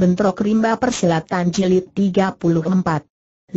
Bentrok Rimba Persilatan Jilid 34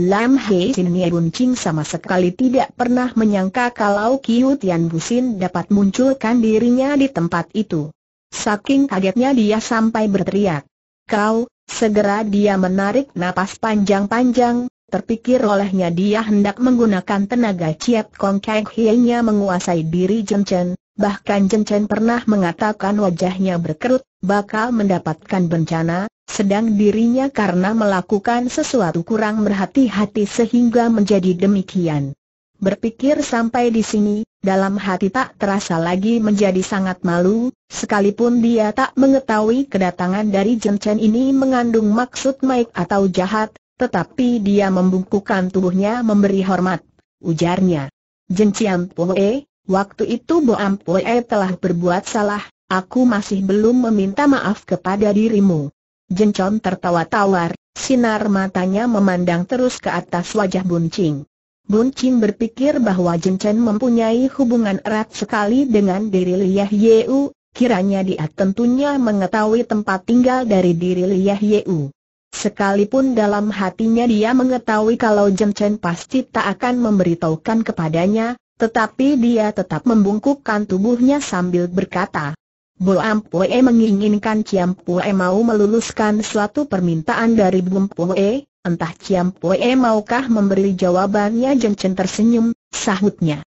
Lam Hei Sin Nye Bun Ching sama sekali tidak pernah menyangka kalau Kiu Tian Busin dapat munculkan dirinya di tempat itu. Saking kagetnya dia sampai berteriak. Kau, segera dia menarik napas panjang-panjang, terpikir olehnya dia hendak menggunakan tenaga Ciat Kong Kang hei menguasai diri Jen Chen, bahkan Jen Chen pernah mengatakan wajahnya berkerut, bakal mendapatkan bencana, sedang dirinya karena melakukan sesuatu kurang berhati-hati sehingga menjadi demikian. Berpikir sampai di sini, dalam hati tak terasa lagi menjadi sangat malu, sekalipun dia tak mengetahui kedatangan dari Chen ini mengandung maksud baik atau jahat, tetapi dia membungkukkan tubuhnya memberi hormat. Ujarnya, Chen Poe, waktu itu Boam Poe telah berbuat salah, aku masih belum meminta maaf kepada dirimu. Jencon tertawa tawar, sinar matanya memandang terus ke atas wajah Buncing. Buncing berpikir bahwa Jencon mempunyai hubungan erat sekali dengan diri Liah Yeu, kiranya dia tentunya mengetahui tempat tinggal dari diri Liah Yeu. Sekalipun dalam hatinya dia mengetahui kalau Jencen pasti tak akan memberitahukan kepadanya, tetapi dia tetap membungkukkan tubuhnya sambil berkata, Bo Ampue e menginginkan Ciam Pue e mau meluluskan suatu permintaan dari Bum Pue, e, entah Ciam Pue maukah memberi jawabannya Jeng tersenyum, sahutnya.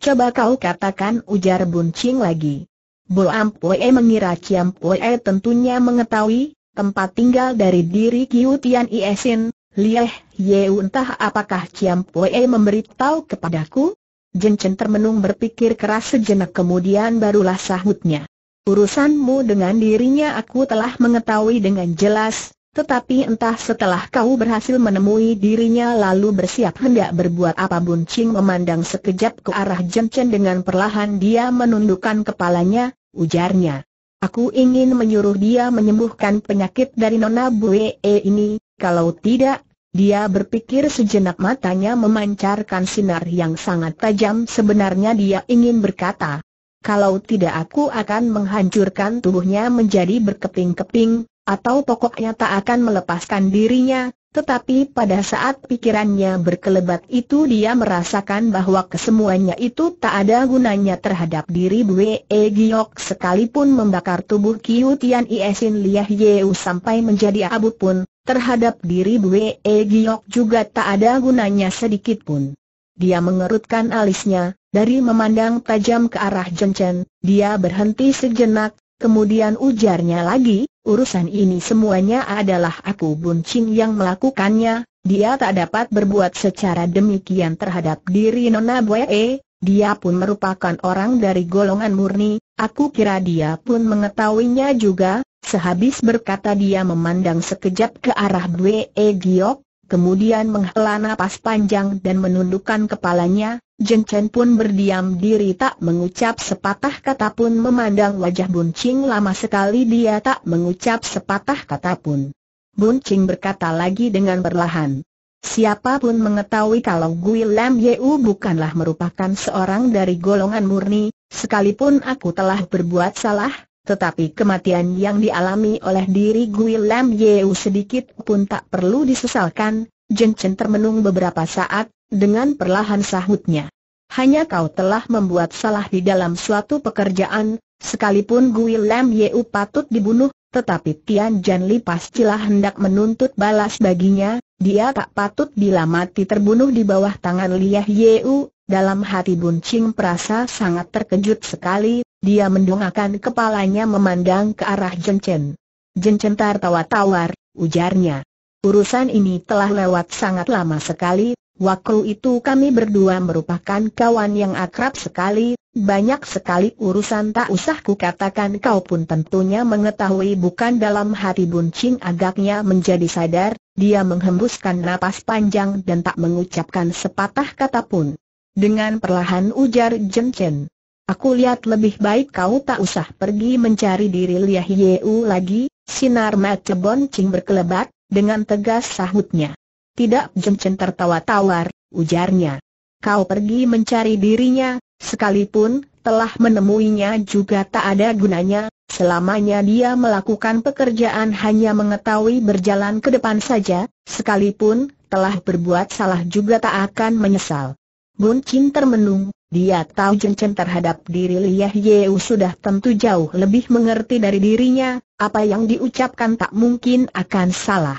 Coba kau katakan ujar Buncing lagi. Bo Ampue mengira Ciam Pue tentunya mengetahui tempat tinggal dari diri Kiu Tian Iesin, Lieh Yeu entah apakah Ciam Pue memberitahu kepadaku? Jeng termenung berpikir keras sejenak kemudian barulah sahutnya. Urusanmu dengan dirinya aku telah mengetahui dengan jelas, tetapi entah setelah kau berhasil menemui dirinya lalu bersiap hendak berbuat apa Buncing memandang sekejap ke arah Chen dengan perlahan dia menundukkan kepalanya, ujarnya. Aku ingin menyuruh dia menyembuhkan penyakit dari Nona Bue ini, kalau tidak, dia berpikir sejenak matanya memancarkan sinar yang sangat tajam sebenarnya dia ingin berkata, kalau tidak aku akan menghancurkan tubuhnya menjadi berkeping-keping, atau pokoknya tak akan melepaskan dirinya, tetapi pada saat pikirannya berkelebat itu dia merasakan bahwa kesemuanya itu tak ada gunanya terhadap diri Bwe e Giok sekalipun membakar tubuh Kiu Tian Iesin Liah Yeu sampai menjadi abu pun, terhadap diri Bwe e Giok juga tak ada gunanya sedikit pun. Dia mengerutkan alisnya, dari memandang tajam ke arah Jenchen, dia berhenti sejenak, kemudian ujarnya lagi, urusan ini semuanya adalah aku Ching yang melakukannya, dia tak dapat berbuat secara demikian terhadap diri Nona Boye, dia pun merupakan orang dari golongan murni, aku kira dia pun mengetahuinya juga, sehabis berkata dia memandang sekejap ke arah Boye Giok, kemudian menghela napas panjang dan menundukkan kepalanya, Chen pun berdiam diri tak mengucap sepatah kata pun memandang wajah Buncing lama sekali dia tak mengucap sepatah kata pun. Buncing berkata lagi dengan perlahan. Siapapun mengetahui kalau Gui Lam Yeu bukanlah merupakan seorang dari golongan murni, sekalipun aku telah berbuat salah, tetapi kematian yang dialami oleh diri Gui Lam Yeu sedikit pun tak perlu disesalkan, Chen termenung beberapa saat, dengan perlahan sahutnya. Hanya kau telah membuat salah di dalam suatu pekerjaan, sekalipun Gui Lam Yeu patut dibunuh, tetapi Tian Li pastilah hendak menuntut balas baginya, dia tak patut bila mati terbunuh di bawah tangan Liah Yeu, dalam hati Bun Ching perasa sangat terkejut sekali, dia mendongakkan kepalanya memandang ke arah Chen. Jenchen. Chen tertawa tawar, ujarnya. Urusan ini telah lewat sangat lama sekali, waktu itu kami berdua merupakan kawan yang akrab sekali, banyak sekali urusan tak usah kukatakan kau pun tentunya mengetahui bukan dalam hati buncing agaknya menjadi sadar, dia menghembuskan napas panjang dan tak mengucapkan sepatah kata pun. Dengan perlahan ujar Jen Chen. Aku lihat lebih baik kau tak usah pergi mencari diri Liah Yeu lagi, sinar mata Ching berkelebat, dengan tegas sahutnya. Tidak Jemcen tertawa tawar, ujarnya. Kau pergi mencari dirinya, sekalipun telah menemuinya juga tak ada gunanya, selamanya dia melakukan pekerjaan hanya mengetahui berjalan ke depan saja, sekalipun telah berbuat salah juga tak akan menyesal. Bun Chin termenung, dia tahu cincin terhadap diri Liah Yeu sudah tentu jauh lebih mengerti dari dirinya, apa yang diucapkan tak mungkin akan salah.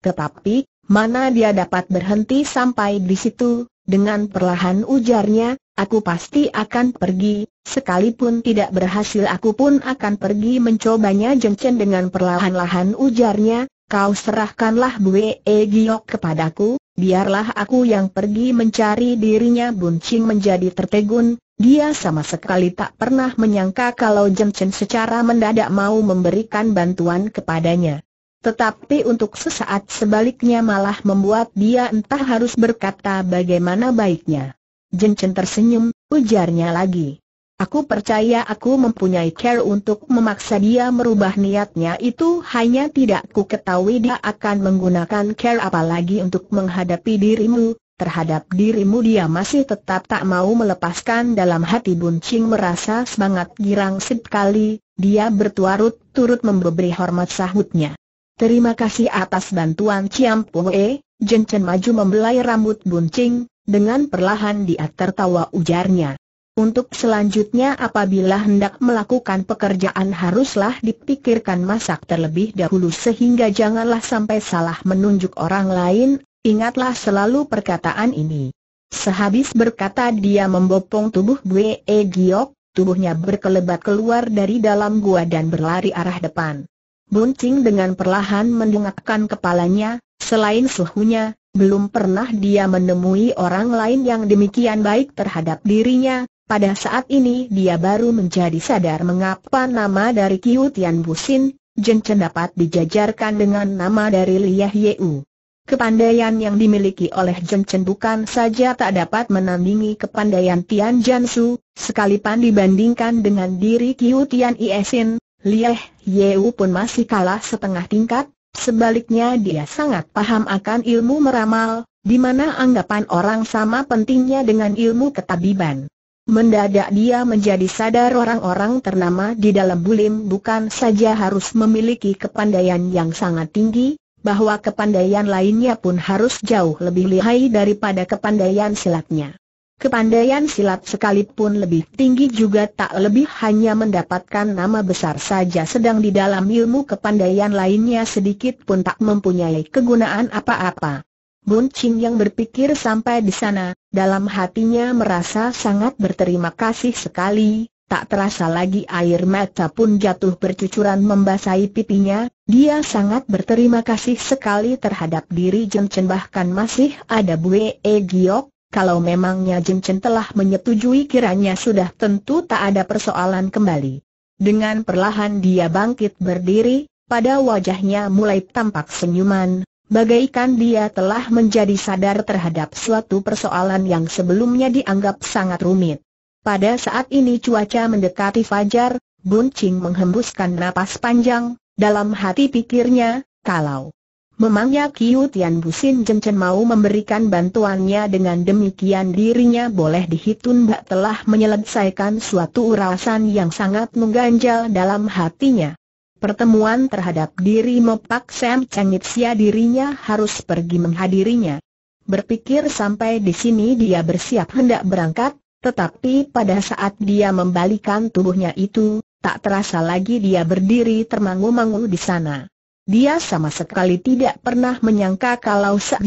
Tetapi, mana dia dapat berhenti sampai di situ, dengan perlahan ujarnya, aku pasti akan pergi, sekalipun tidak berhasil aku pun akan pergi mencobanya jengcen dengan perlahan-lahan ujarnya, kau serahkanlah Bue e Giok kepadaku, biarlah aku yang pergi mencari dirinya Buncing menjadi tertegun, dia sama sekali tak pernah menyangka kalau Jeng Chen secara mendadak mau memberikan bantuan kepadanya. Tetapi untuk sesaat sebaliknya malah membuat dia entah harus berkata bagaimana baiknya. Jeng Chen tersenyum, ujarnya lagi. Aku percaya aku mempunyai care untuk memaksa dia merubah niatnya itu hanya tidak ku ketahui dia akan menggunakan care apalagi untuk menghadapi dirimu, terhadap dirimu dia masih tetap tak mau melepaskan dalam hati buncing merasa semangat girang sekali, dia bertuarut-turut memberi hormat sahutnya. Terima kasih atas bantuan Ciam Pue, Jenjen maju membelai rambut buncing, dengan perlahan dia tertawa ujarnya. Untuk selanjutnya apabila hendak melakukan pekerjaan haruslah dipikirkan masak terlebih dahulu sehingga janganlah sampai salah menunjuk orang lain, ingatlah selalu perkataan ini. Sehabis berkata dia membopong tubuh Bwe e Giok, tubuhnya berkelebat keluar dari dalam gua dan berlari arah depan. Buncing dengan perlahan mendengarkan kepalanya, selain suhunya, belum pernah dia menemui orang lain yang demikian baik terhadap dirinya, pada saat ini dia baru menjadi sadar mengapa nama dari Kiu Tian Busin, Jenchen dapat dijajarkan dengan nama dari Liah Yeu. Kepandaian yang dimiliki oleh Jenchen bukan saja tak dapat menandingi kepandaian Tian Jansu, sekalipun dibandingkan dengan diri Kiu Tian Iesin, Ye Yeu pun masih kalah setengah tingkat, sebaliknya dia sangat paham akan ilmu meramal, di mana anggapan orang sama pentingnya dengan ilmu ketabiban. Mendadak dia menjadi sadar orang-orang ternama di dalam bulim bukan saja harus memiliki kepandaian yang sangat tinggi, bahwa kepandaian lainnya pun harus jauh lebih lihai daripada kepandaian silatnya. Kepandaian silat sekalipun lebih tinggi juga tak lebih hanya mendapatkan nama besar saja sedang di dalam ilmu kepandaian lainnya sedikit pun tak mempunyai kegunaan apa-apa. Bun Ching yang berpikir sampai di sana, dalam hatinya merasa sangat berterima kasih sekali, tak terasa lagi air mata pun jatuh bercucuran membasahi pipinya, dia sangat berterima kasih sekali terhadap diri Jim Chen bahkan masih ada Bue E Giok, kalau memangnya Jim Chen telah menyetujui kiranya sudah tentu tak ada persoalan kembali. Dengan perlahan dia bangkit berdiri, pada wajahnya mulai tampak senyuman, Bagaikan dia telah menjadi sadar terhadap suatu persoalan yang sebelumnya dianggap sangat rumit. Pada saat ini cuaca mendekati fajar, Bun Ching menghembuskan napas panjang, dalam hati pikirnya, kalau memangnya Kiu Tian Busin Chen mau memberikan bantuannya dengan demikian dirinya boleh dihitung bak telah menyelesaikan suatu urasan yang sangat mengganjal dalam hatinya. Pertemuan terhadap diri Mopak Sam Sia dirinya harus pergi menghadirinya. Berpikir sampai di sini dia bersiap hendak berangkat, tetapi pada saat dia membalikan tubuhnya itu, tak terasa lagi dia berdiri termangu-mangu di sana. Dia sama sekali tidak pernah menyangka kalau Sia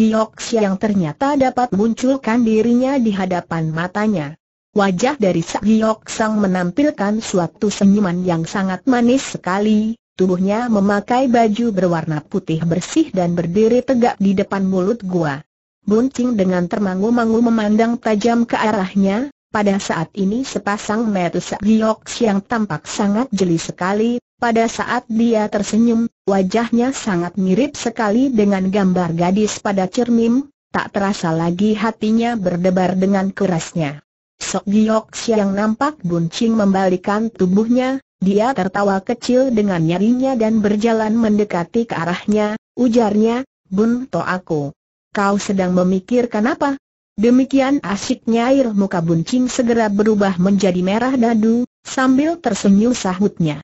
yang ternyata dapat munculkan dirinya di hadapan matanya. Wajah dari Sakyok Sang menampilkan suatu senyuman yang sangat manis sekali, tubuhnya memakai baju berwarna putih bersih dan berdiri tegak di depan mulut gua. Buncing dengan termangu-mangu memandang tajam ke arahnya, pada saat ini sepasang mata Sakyok yang tampak sangat jeli sekali, pada saat dia tersenyum, wajahnya sangat mirip sekali dengan gambar gadis pada cermin, tak terasa lagi hatinya berdebar dengan kerasnya. Sok Giok yang nampak buncing membalikan tubuhnya, dia tertawa kecil dengan nyarinya dan berjalan mendekati ke arahnya, ujarnya, Bun To aku. Kau sedang memikirkan apa? Demikian asyiknya air muka buncing segera berubah menjadi merah dadu, sambil tersenyum sahutnya.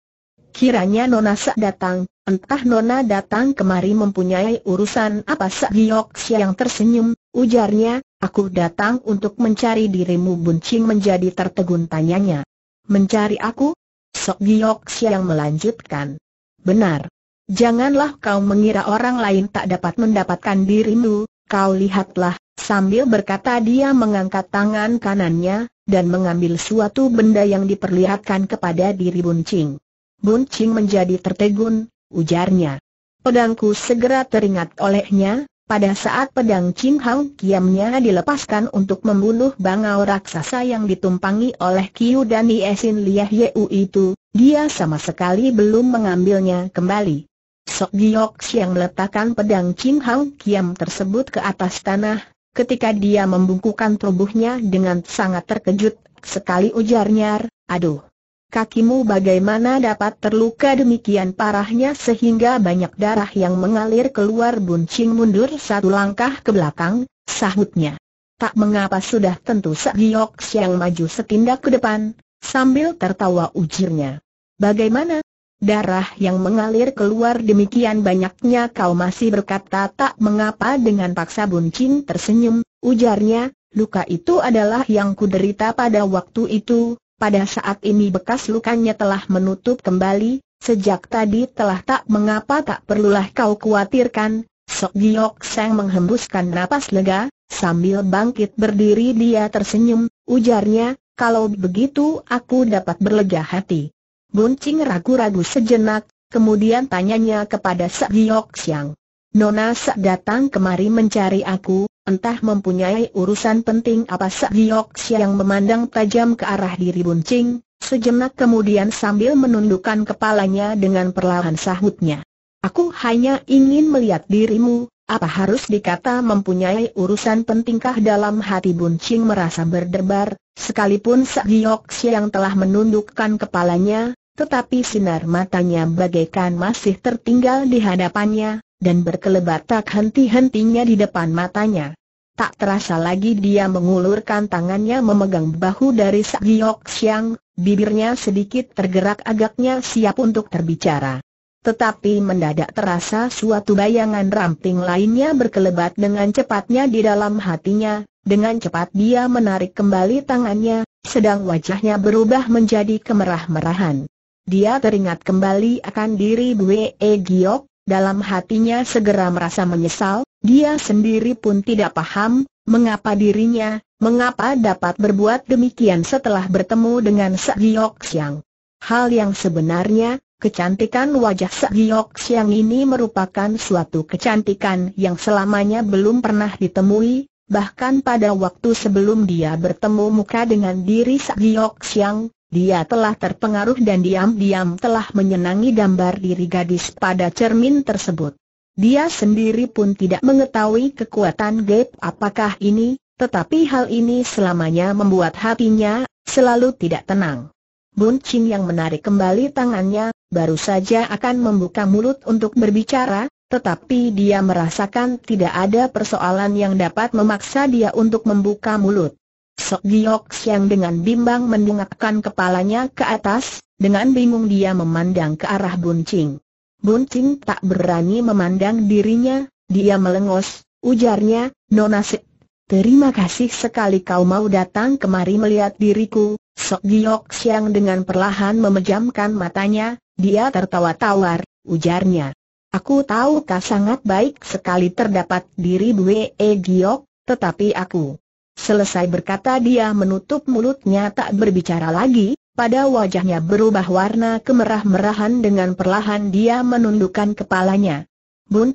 Kiranya Nona Sak datang, entah Nona datang kemari mempunyai urusan apa Sak Giok yang tersenyum, ujarnya, Aku datang untuk mencari dirimu Buncing menjadi tertegun tanyanya. Mencari aku? Sok Giyok yang melanjutkan. Benar. Janganlah kau mengira orang lain tak dapat mendapatkan dirimu, kau lihatlah, sambil berkata dia mengangkat tangan kanannya, dan mengambil suatu benda yang diperlihatkan kepada diri Buncing. Buncing menjadi tertegun, ujarnya. Pedangku segera teringat olehnya, pada saat pedang Chin Hang Kiamnya dilepaskan untuk membunuh bangau raksasa yang ditumpangi oleh Kiu dan Iesin Liah Yeu itu, dia sama sekali belum mengambilnya kembali. Sok Giok yang meletakkan pedang Chin Hang Kiam tersebut ke atas tanah, ketika dia membungkukan tubuhnya dengan sangat terkejut, sekali ujarnya, aduh kakimu bagaimana dapat terluka demikian parahnya sehingga banyak darah yang mengalir keluar buncing mundur satu langkah ke belakang, sahutnya. Tak mengapa sudah tentu Sakyok yang maju setindak ke depan, sambil tertawa ujirnya. Bagaimana? Darah yang mengalir keluar demikian banyaknya kau masih berkata tak mengapa dengan paksa buncing tersenyum, ujarnya, luka itu adalah yang kuderita pada waktu itu, pada saat ini bekas lukanya telah menutup kembali, sejak tadi telah tak mengapa tak perlulah kau khawatirkan, Sok Giok Seng menghembuskan napas lega, sambil bangkit berdiri dia tersenyum, ujarnya, kalau begitu aku dapat berlega hati. Buncing ragu-ragu sejenak, kemudian tanyanya kepada Sok Giok Seng. Nona Sok datang kemari mencari aku, entah mempunyai urusan penting apa Sakyok yang memandang tajam ke arah diri Buncing, sejenak kemudian sambil menundukkan kepalanya dengan perlahan sahutnya. Aku hanya ingin melihat dirimu, apa harus dikata mempunyai urusan pentingkah dalam hati Buncing merasa berdebar, sekalipun Sakyok yang telah menundukkan kepalanya, tetapi sinar matanya bagaikan masih tertinggal di hadapannya, dan berkelebat tak henti-hentinya di depan matanya. Tak terasa lagi dia mengulurkan tangannya memegang bahu dari Giok Siang, bibirnya sedikit tergerak agaknya siap untuk terbicara. Tetapi mendadak terasa suatu bayangan ramping lainnya berkelebat dengan cepatnya di dalam hatinya, dengan cepat dia menarik kembali tangannya, sedang wajahnya berubah menjadi kemerah-merahan. Dia teringat kembali akan diri Bwe Giok, dalam hatinya segera merasa menyesal, dia sendiri pun tidak paham, mengapa dirinya, mengapa dapat berbuat demikian setelah bertemu dengan Segiok Siang. Hal yang sebenarnya, kecantikan wajah Segiok Siang ini merupakan suatu kecantikan yang selamanya belum pernah ditemui, bahkan pada waktu sebelum dia bertemu muka dengan diri Segiok Siang, dia telah terpengaruh dan diam-diam telah menyenangi gambar diri gadis pada cermin tersebut. Dia sendiri pun tidak mengetahui kekuatan Gap apakah ini, tetapi hal ini selamanya membuat hatinya selalu tidak tenang. Bun Ching yang menarik kembali tangannya, baru saja akan membuka mulut untuk berbicara, tetapi dia merasakan tidak ada persoalan yang dapat memaksa dia untuk membuka mulut. Sok Giok Siang dengan bimbang mendengarkan kepalanya ke atas, dengan bingung dia memandang ke arah Buncing. Buncing tak berani memandang dirinya, dia melengos, ujarnya, Nona Sik, terima kasih sekali kau mau datang kemari melihat diriku. Sok Giok Siang dengan perlahan memejamkan matanya, dia tertawa tawar, ujarnya. Aku tahu kau sangat baik sekali terdapat diri Bue e Giok, tetapi aku Selesai berkata dia menutup mulutnya tak berbicara lagi, pada wajahnya berubah warna kemerah-merahan dengan perlahan dia menundukkan kepalanya.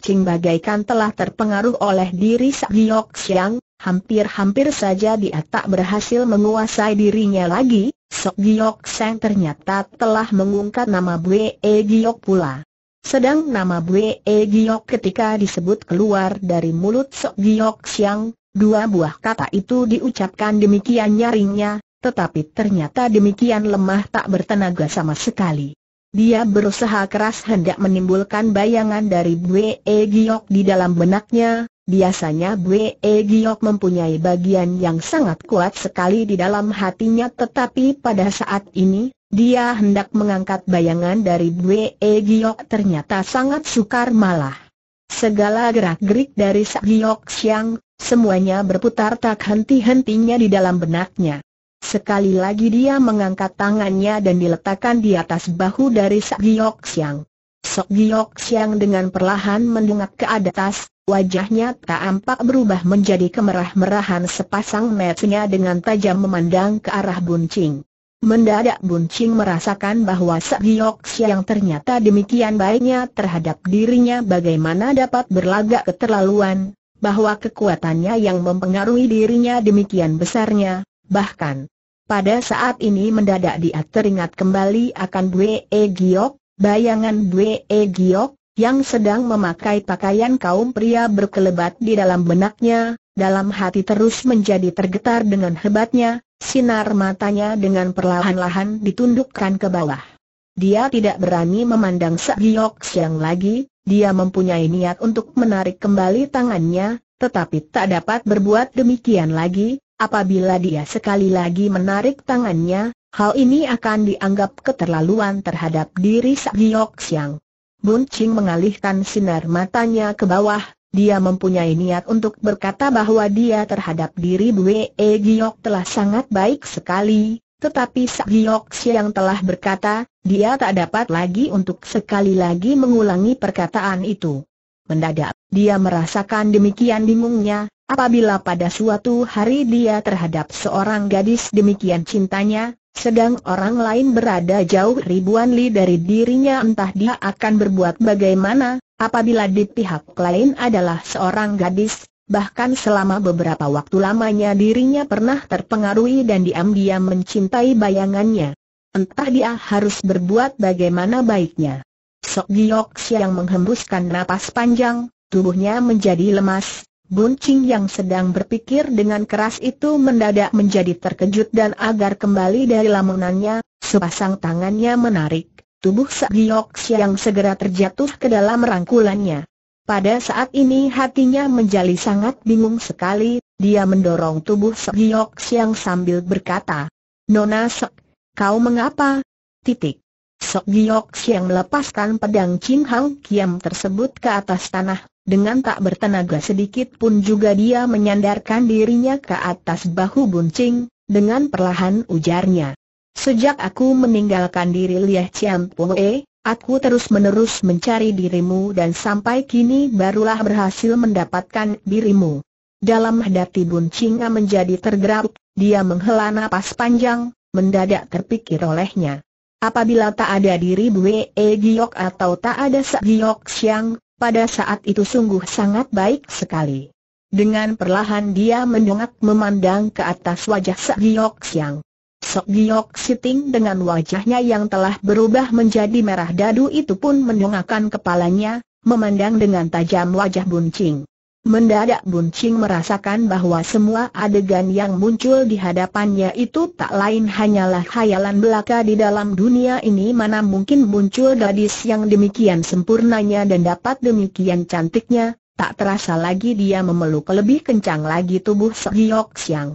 Ching bagaikan telah terpengaruh oleh diri Sakyok Siang, hampir-hampir saja dia tak berhasil menguasai dirinya lagi, Sok Giok Sang ternyata telah mengungkap nama Bwe e Giok pula. Sedang nama Bwe e Giok ketika disebut keluar dari mulut Sok Giok Siang, Dua buah kata itu diucapkan demikian nyaringnya, tetapi ternyata demikian lemah tak bertenaga sama sekali. Dia berusaha keras hendak menimbulkan bayangan dari Bwe e Giok di dalam benaknya, biasanya Bwe e Giok mempunyai bagian yang sangat kuat sekali di dalam hatinya tetapi pada saat ini, dia hendak mengangkat bayangan dari Bwe e Giok ternyata sangat sukar malah. Segala gerak-gerik dari Giok Siang, Semuanya berputar tak henti-hentinya di dalam benaknya. Sekali lagi dia mengangkat tangannya dan diletakkan di atas bahu dari Sok Giok Siang. Sok Giok Siang dengan perlahan mendungak ke atas, wajahnya tak ampak berubah menjadi kemerah-merahan sepasang matanya dengan tajam memandang ke arah buncing. Mendadak Buncing merasakan bahwa Segiok Siang ternyata demikian baiknya terhadap dirinya bagaimana dapat berlagak keterlaluan, bahwa kekuatannya yang mempengaruhi dirinya demikian besarnya, bahkan pada saat ini mendadak dia teringat kembali akan E Giok, bayangan E Giok, yang sedang memakai pakaian kaum pria berkelebat di dalam benaknya, dalam hati terus menjadi tergetar dengan hebatnya, sinar matanya dengan perlahan-lahan ditundukkan ke bawah. Dia tidak berani memandang Sakyok Siang lagi, dia mempunyai niat untuk menarik kembali tangannya, tetapi tak dapat berbuat demikian lagi, apabila dia sekali lagi menarik tangannya, hal ini akan dianggap keterlaluan terhadap diri Sakyok Siang. Bun Ching mengalihkan sinar matanya ke bawah, dia mempunyai niat untuk berkata bahwa dia terhadap diri Bue Giok telah sangat baik sekali, tetapi Sakyok yang telah berkata, dia tak dapat lagi untuk sekali lagi mengulangi perkataan itu. Mendadak, dia merasakan demikian bingungnya, apabila pada suatu hari dia terhadap seorang gadis demikian cintanya, sedang orang lain berada jauh ribuan li dari dirinya entah dia akan berbuat bagaimana, apabila di pihak lain adalah seorang gadis, bahkan selama beberapa waktu lamanya dirinya pernah terpengaruhi dan diam-diam mencintai bayangannya. Entah dia harus berbuat bagaimana baiknya. Sok Giok yang menghembuskan napas panjang, tubuhnya menjadi lemas, Buncing yang sedang berpikir dengan keras itu mendadak menjadi terkejut dan agar kembali dari lamunannya, sepasang tangannya menarik, tubuh Sok Giok yang segera terjatuh ke dalam rangkulannya. Pada saat ini hatinya menjadi sangat bingung sekali, dia mendorong tubuh Segiok Siang sambil berkata, Nona Sek, kau mengapa? Titik. Segiok Siang melepaskan pedang Chin Hang Kiam tersebut ke atas tanah, dengan tak bertenaga sedikit pun juga dia menyandarkan dirinya ke atas bahu buncing, dengan perlahan ujarnya. Sejak aku meninggalkan diri Liah Chiam Pue, Aku terus-menerus mencari dirimu dan sampai kini barulah berhasil mendapatkan dirimu. Dalam hati Bun Chinga menjadi tergerak, dia menghela napas panjang, mendadak terpikir olehnya. Apabila tak ada diri Bu e atau tak ada Sa Giok Siang, pada saat itu sungguh sangat baik sekali. Dengan perlahan dia mendongak memandang ke atas wajah Sa Giok Siang. Sok Giok Siting dengan wajahnya yang telah berubah menjadi merah dadu itu pun mendongakkan kepalanya, memandang dengan tajam wajah Buncing. Mendadak Buncing merasakan bahwa semua adegan yang muncul di hadapannya itu tak lain hanyalah khayalan belaka di dalam dunia ini mana mungkin muncul gadis yang demikian sempurnanya dan dapat demikian cantiknya, tak terasa lagi dia memeluk lebih kencang lagi tubuh Giok Siang.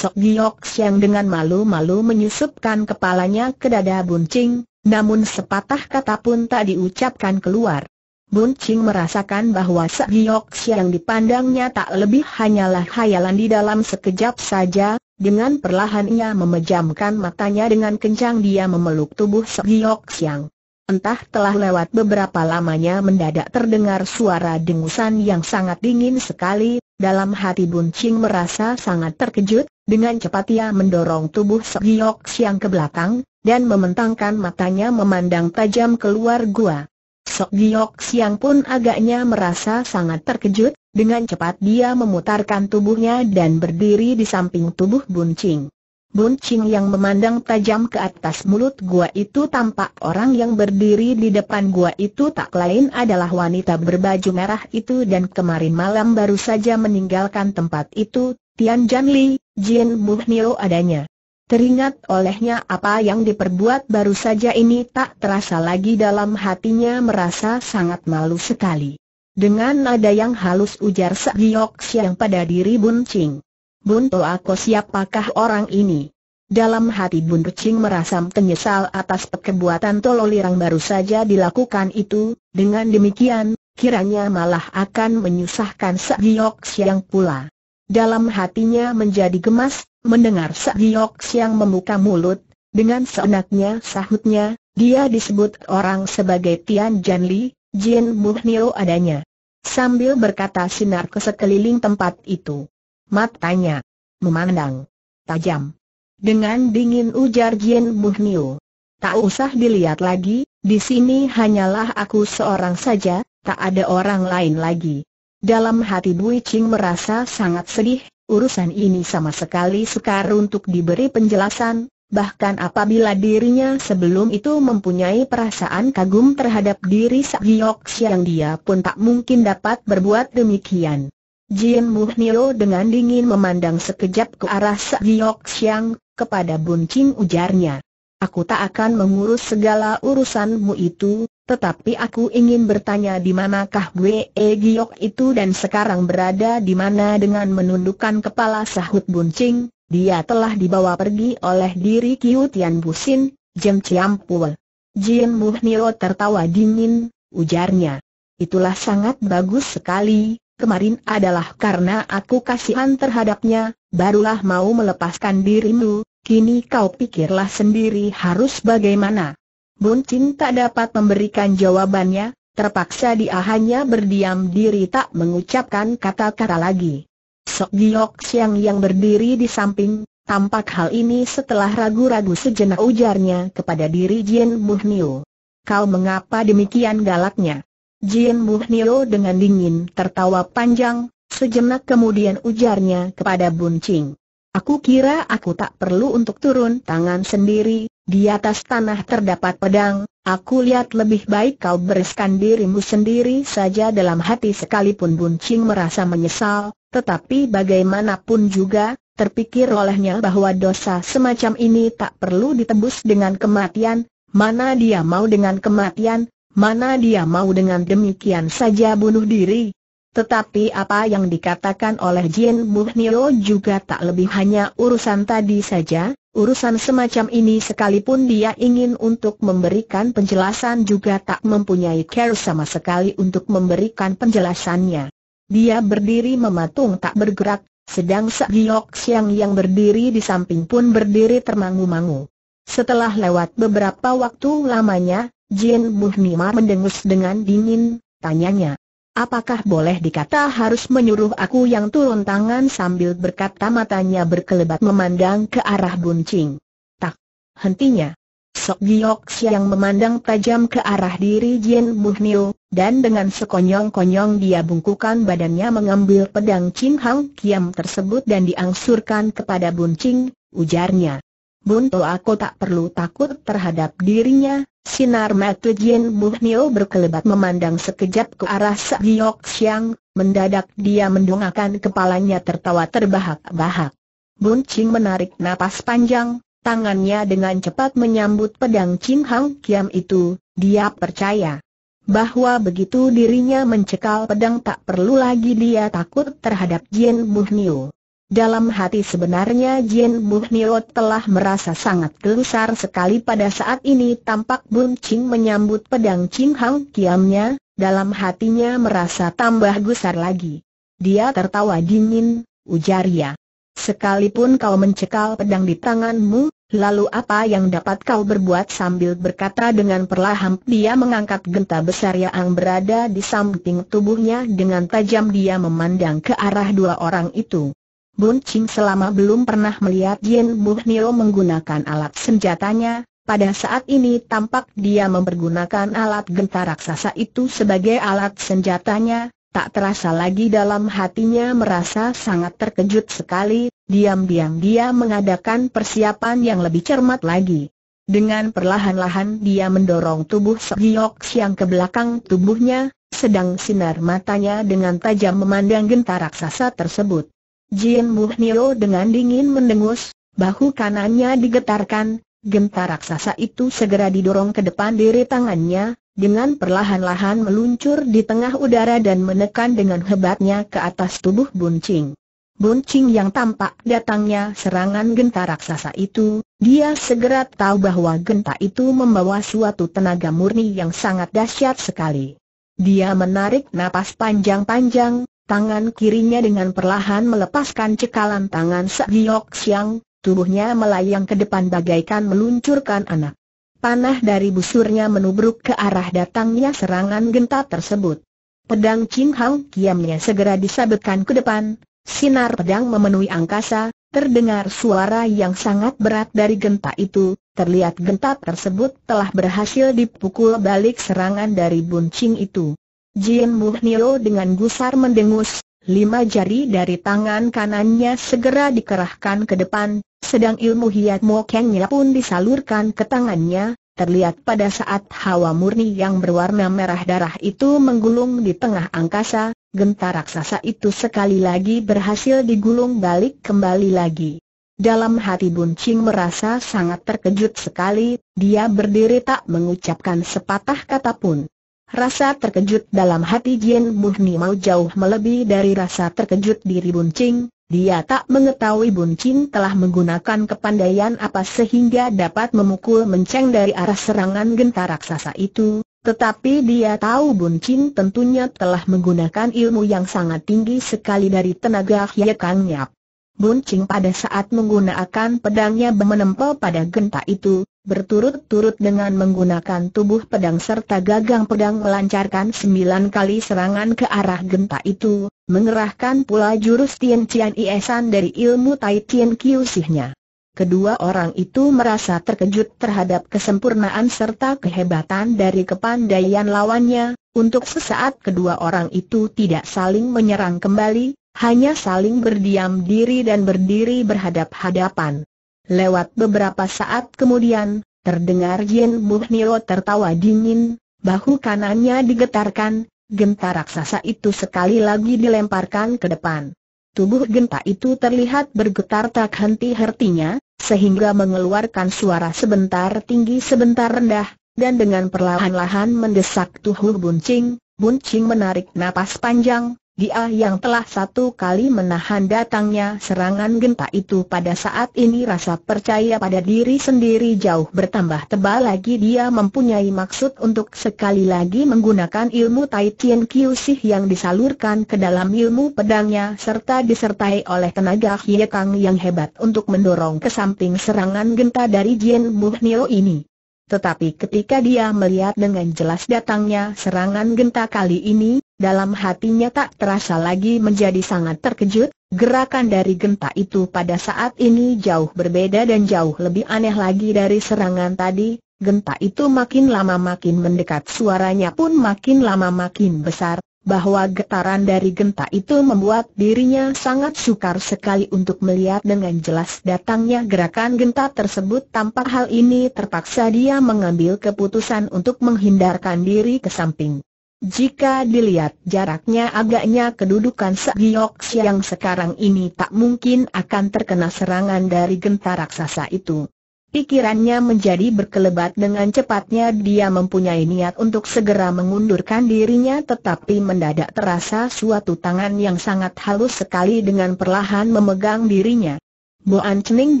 Sok Giok Siang dengan malu-malu menyusupkan kepalanya ke dada Buncing, namun sepatah kata pun tak diucapkan keluar. Buncing merasakan bahwa Sok Giok Siang dipandangnya tak lebih hanyalah khayalan di dalam sekejap saja, dengan perlahan ia memejamkan matanya dengan kencang dia memeluk tubuh Sok Giok Siang. Entah telah lewat beberapa lamanya mendadak terdengar suara dengusan yang sangat dingin sekali, dalam hati Buncing merasa sangat terkejut, dengan cepat ia mendorong tubuh Sogiok Siang ke belakang, dan mementangkan matanya memandang tajam keluar gua. Sok Siang pun agaknya merasa sangat terkejut, dengan cepat dia memutarkan tubuhnya dan berdiri di samping tubuh Buncing. Buncing yang memandang tajam ke atas mulut gua itu tampak orang yang berdiri di depan gua itu tak lain adalah wanita berbaju merah itu dan kemarin malam baru saja meninggalkan tempat itu Tian Li, Jin Muhnio adanya. Teringat olehnya apa yang diperbuat baru saja ini tak terasa lagi dalam hatinya merasa sangat malu sekali. Dengan nada yang halus ujar Sekiok Siang pada diri Bun Ching. Bun Toako siapakah orang ini? Dalam hati Bun Ching merasa menyesal atas perbuatan tololirang baru saja dilakukan itu, dengan demikian, kiranya malah akan menyusahkan Sekiok Siang pula. Dalam hatinya menjadi gemas, mendengar Sakyok yang membuka mulut, dengan seenaknya sahutnya, dia disebut orang sebagai Tian Li, Jin Muhnio adanya. Sambil berkata sinar ke sekeliling tempat itu. Matanya memandang tajam. Dengan dingin ujar Jin Muhnio. Tak usah dilihat lagi, di sini hanyalah aku seorang saja, tak ada orang lain lagi. Dalam hati Bui Ching merasa sangat sedih, urusan ini sama sekali sukar untuk diberi penjelasan, bahkan apabila dirinya sebelum itu mempunyai perasaan kagum terhadap diri Sakyok yang dia pun tak mungkin dapat berbuat demikian. Jin Muhnio dengan dingin memandang sekejap ke arah Sakyok Siang, kepada Bun Ching ujarnya. Aku tak akan mengurus segala urusanmu itu, tetapi aku ingin bertanya di manakah Gue e Giok itu dan sekarang berada di mana dengan menundukkan kepala sahut buncing, dia telah dibawa pergi oleh diri Kiu Tian Busin, Jem Chiam Pul. Jim Niro tertawa dingin, ujarnya. Itulah sangat bagus sekali, kemarin adalah karena aku kasihan terhadapnya, barulah mau melepaskan dirimu, kini kau pikirlah sendiri harus bagaimana. Buntin tak dapat memberikan jawabannya, terpaksa dia hanya berdiam diri tak mengucapkan kata-kata lagi. Sok Giok Siang yang berdiri di samping, tampak hal ini setelah ragu-ragu sejenak ujarnya kepada diri Jin Muhnio. Kau mengapa demikian galaknya? Jin Muhnio dengan dingin tertawa panjang, sejenak kemudian ujarnya kepada Buncing. Aku kira aku tak perlu untuk turun tangan sendiri, di atas tanah terdapat pedang, aku lihat lebih baik kau bereskan dirimu sendiri saja dalam hati sekalipun Buncing merasa menyesal, tetapi bagaimanapun juga, terpikir olehnya bahwa dosa semacam ini tak perlu ditebus dengan kematian, mana dia mau dengan kematian, mana dia mau dengan demikian saja bunuh diri. Tetapi apa yang dikatakan oleh Jin Nio juga tak lebih hanya urusan tadi saja, Urusan semacam ini sekalipun dia ingin untuk memberikan penjelasan juga tak mempunyai care sama sekali untuk memberikan penjelasannya. Dia berdiri mematung tak bergerak, sedang Segiok Siang yang berdiri di samping pun berdiri termangu-mangu. Setelah lewat beberapa waktu lamanya, Jin Buhnima mendengus dengan dingin, tanyanya, Apakah boleh dikata harus menyuruh aku yang turun tangan sambil berkata matanya berkelebat memandang ke arah buncing? Tak. Hentinya. Sok Giok yang memandang tajam ke arah diri Jin Buhnio, dan dengan sekonyong-konyong dia bungkukan badannya mengambil pedang Ching Hang Kiam tersebut dan diangsurkan kepada buncing, ujarnya. Bunto aku tak perlu takut terhadap dirinya, sinar mata Jin Buhnio berkelebat memandang sekejap ke arah Sakyok Xiang. mendadak dia mendongakkan kepalanya tertawa terbahak-bahak. Bun Ching menarik napas panjang, tangannya dengan cepat menyambut pedang Ching Hang Kiam itu, dia percaya bahwa begitu dirinya mencekal pedang tak perlu lagi dia takut terhadap Jin Buhnio. Dalam hati sebenarnya Jin Buhnio telah merasa sangat gelisar sekali pada saat ini tampak Bun Ching menyambut pedang Ching Hang Kiamnya, dalam hatinya merasa tambah gusar lagi. Dia tertawa dingin, ujar ia. Ya, sekalipun kau mencekal pedang di tanganmu, lalu apa yang dapat kau berbuat sambil berkata dengan perlahan dia mengangkat genta besar yang berada di samping tubuhnya dengan tajam dia memandang ke arah dua orang itu. Bun Ching selama belum pernah melihat Yen Nio menggunakan alat senjatanya, pada saat ini tampak dia mempergunakan alat genta raksasa itu sebagai alat senjatanya, tak terasa lagi dalam hatinya merasa sangat terkejut sekali, diam-diam dia mengadakan persiapan yang lebih cermat lagi. Dengan perlahan-lahan dia mendorong tubuh Segiok yang ke belakang tubuhnya, sedang sinar matanya dengan tajam memandang genta raksasa tersebut. Jin Muhnio dengan dingin mendengus, bahu kanannya digetarkan, genta raksasa itu segera didorong ke depan diri tangannya, dengan perlahan-lahan meluncur di tengah udara dan menekan dengan hebatnya ke atas tubuh Buncing. Buncing yang tampak datangnya serangan genta raksasa itu, dia segera tahu bahwa genta itu membawa suatu tenaga murni yang sangat dahsyat sekali. Dia menarik napas panjang-panjang, Tangan kirinya dengan perlahan melepaskan cekalan tangan Giok Siang, tubuhnya melayang ke depan bagaikan meluncurkan anak. Panah dari busurnya menubruk ke arah datangnya serangan genta tersebut. Pedang Ching Hang kiamnya segera disabetkan ke depan, sinar pedang memenuhi angkasa, terdengar suara yang sangat berat dari genta itu, terlihat genta tersebut telah berhasil dipukul balik serangan dari buncing itu. Jin Buhnio dengan gusar mendengus, lima jari dari tangan kanannya segera dikerahkan ke depan, sedang ilmu hiat mokengnya pun disalurkan ke tangannya, terlihat pada saat hawa murni yang berwarna merah darah itu menggulung di tengah angkasa, gentar raksasa itu sekali lagi berhasil digulung balik kembali lagi. Dalam hati Buncing merasa sangat terkejut sekali, dia berdiri tak mengucapkan sepatah kata pun. Rasa terkejut dalam hati Jin Muhni mau jauh melebihi dari rasa terkejut diri Bun Ching, dia tak mengetahui Bun Ching telah menggunakan kepandaian apa sehingga dapat memukul menceng dari arah serangan gentar raksasa itu, tetapi dia tahu Bun Ching tentunya telah menggunakan ilmu yang sangat tinggi sekali dari tenaga Hye Kang Yap. Buncing pada saat menggunakan pedangnya menempel pada genta itu, berturut-turut dengan menggunakan tubuh pedang serta gagang pedang melancarkan sembilan kali serangan ke arah genta itu, mengerahkan pula jurus Tian Cian Iesan dari ilmu Tai Tian Kiusihnya. Kedua orang itu merasa terkejut terhadap kesempurnaan serta kehebatan dari kepandaian lawannya, untuk sesaat kedua orang itu tidak saling menyerang kembali, hanya saling berdiam diri dan berdiri berhadap-hadapan. Lewat beberapa saat kemudian, terdengar Yin Muhnio tertawa dingin, bahu kanannya digetarkan, genta raksasa itu sekali lagi dilemparkan ke depan. Tubuh genta itu terlihat bergetar tak henti hertinya sehingga mengeluarkan suara sebentar tinggi sebentar rendah, dan dengan perlahan-lahan mendesak tubuh buncing, buncing menarik napas panjang, dia yang telah satu kali menahan datangnya serangan genta itu pada saat ini rasa percaya pada diri sendiri jauh bertambah tebal lagi dia mempunyai maksud untuk sekali lagi menggunakan ilmu Tai Tien Kiusih yang disalurkan ke dalam ilmu pedangnya serta disertai oleh tenaga Kang yang hebat untuk mendorong ke samping serangan genta dari Jien Nio ini. Tetapi ketika dia melihat dengan jelas datangnya serangan genta kali ini, dalam hatinya tak terasa lagi menjadi sangat terkejut, gerakan dari genta itu pada saat ini jauh berbeda dan jauh lebih aneh lagi dari serangan tadi, genta itu makin lama makin mendekat suaranya pun makin lama makin besar, bahwa getaran dari genta itu membuat dirinya sangat sukar sekali untuk melihat dengan jelas datangnya gerakan genta tersebut tampak hal ini terpaksa dia mengambil keputusan untuk menghindarkan diri ke samping. Jika dilihat jaraknya agaknya kedudukan Segiok Siang sekarang ini tak mungkin akan terkena serangan dari genta raksasa itu. Pikirannya menjadi berkelebat dengan cepatnya dia mempunyai niat untuk segera mengundurkan dirinya tetapi mendadak terasa suatu tangan yang sangat halus sekali dengan perlahan memegang dirinya. Boan Cening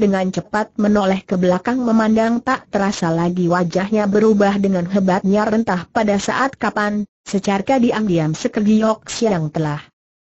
dengan cepat menoleh ke belakang memandang tak terasa lagi wajahnya berubah dengan hebatnya rentah pada saat kapan Secara diam-diam sekergiok siang telah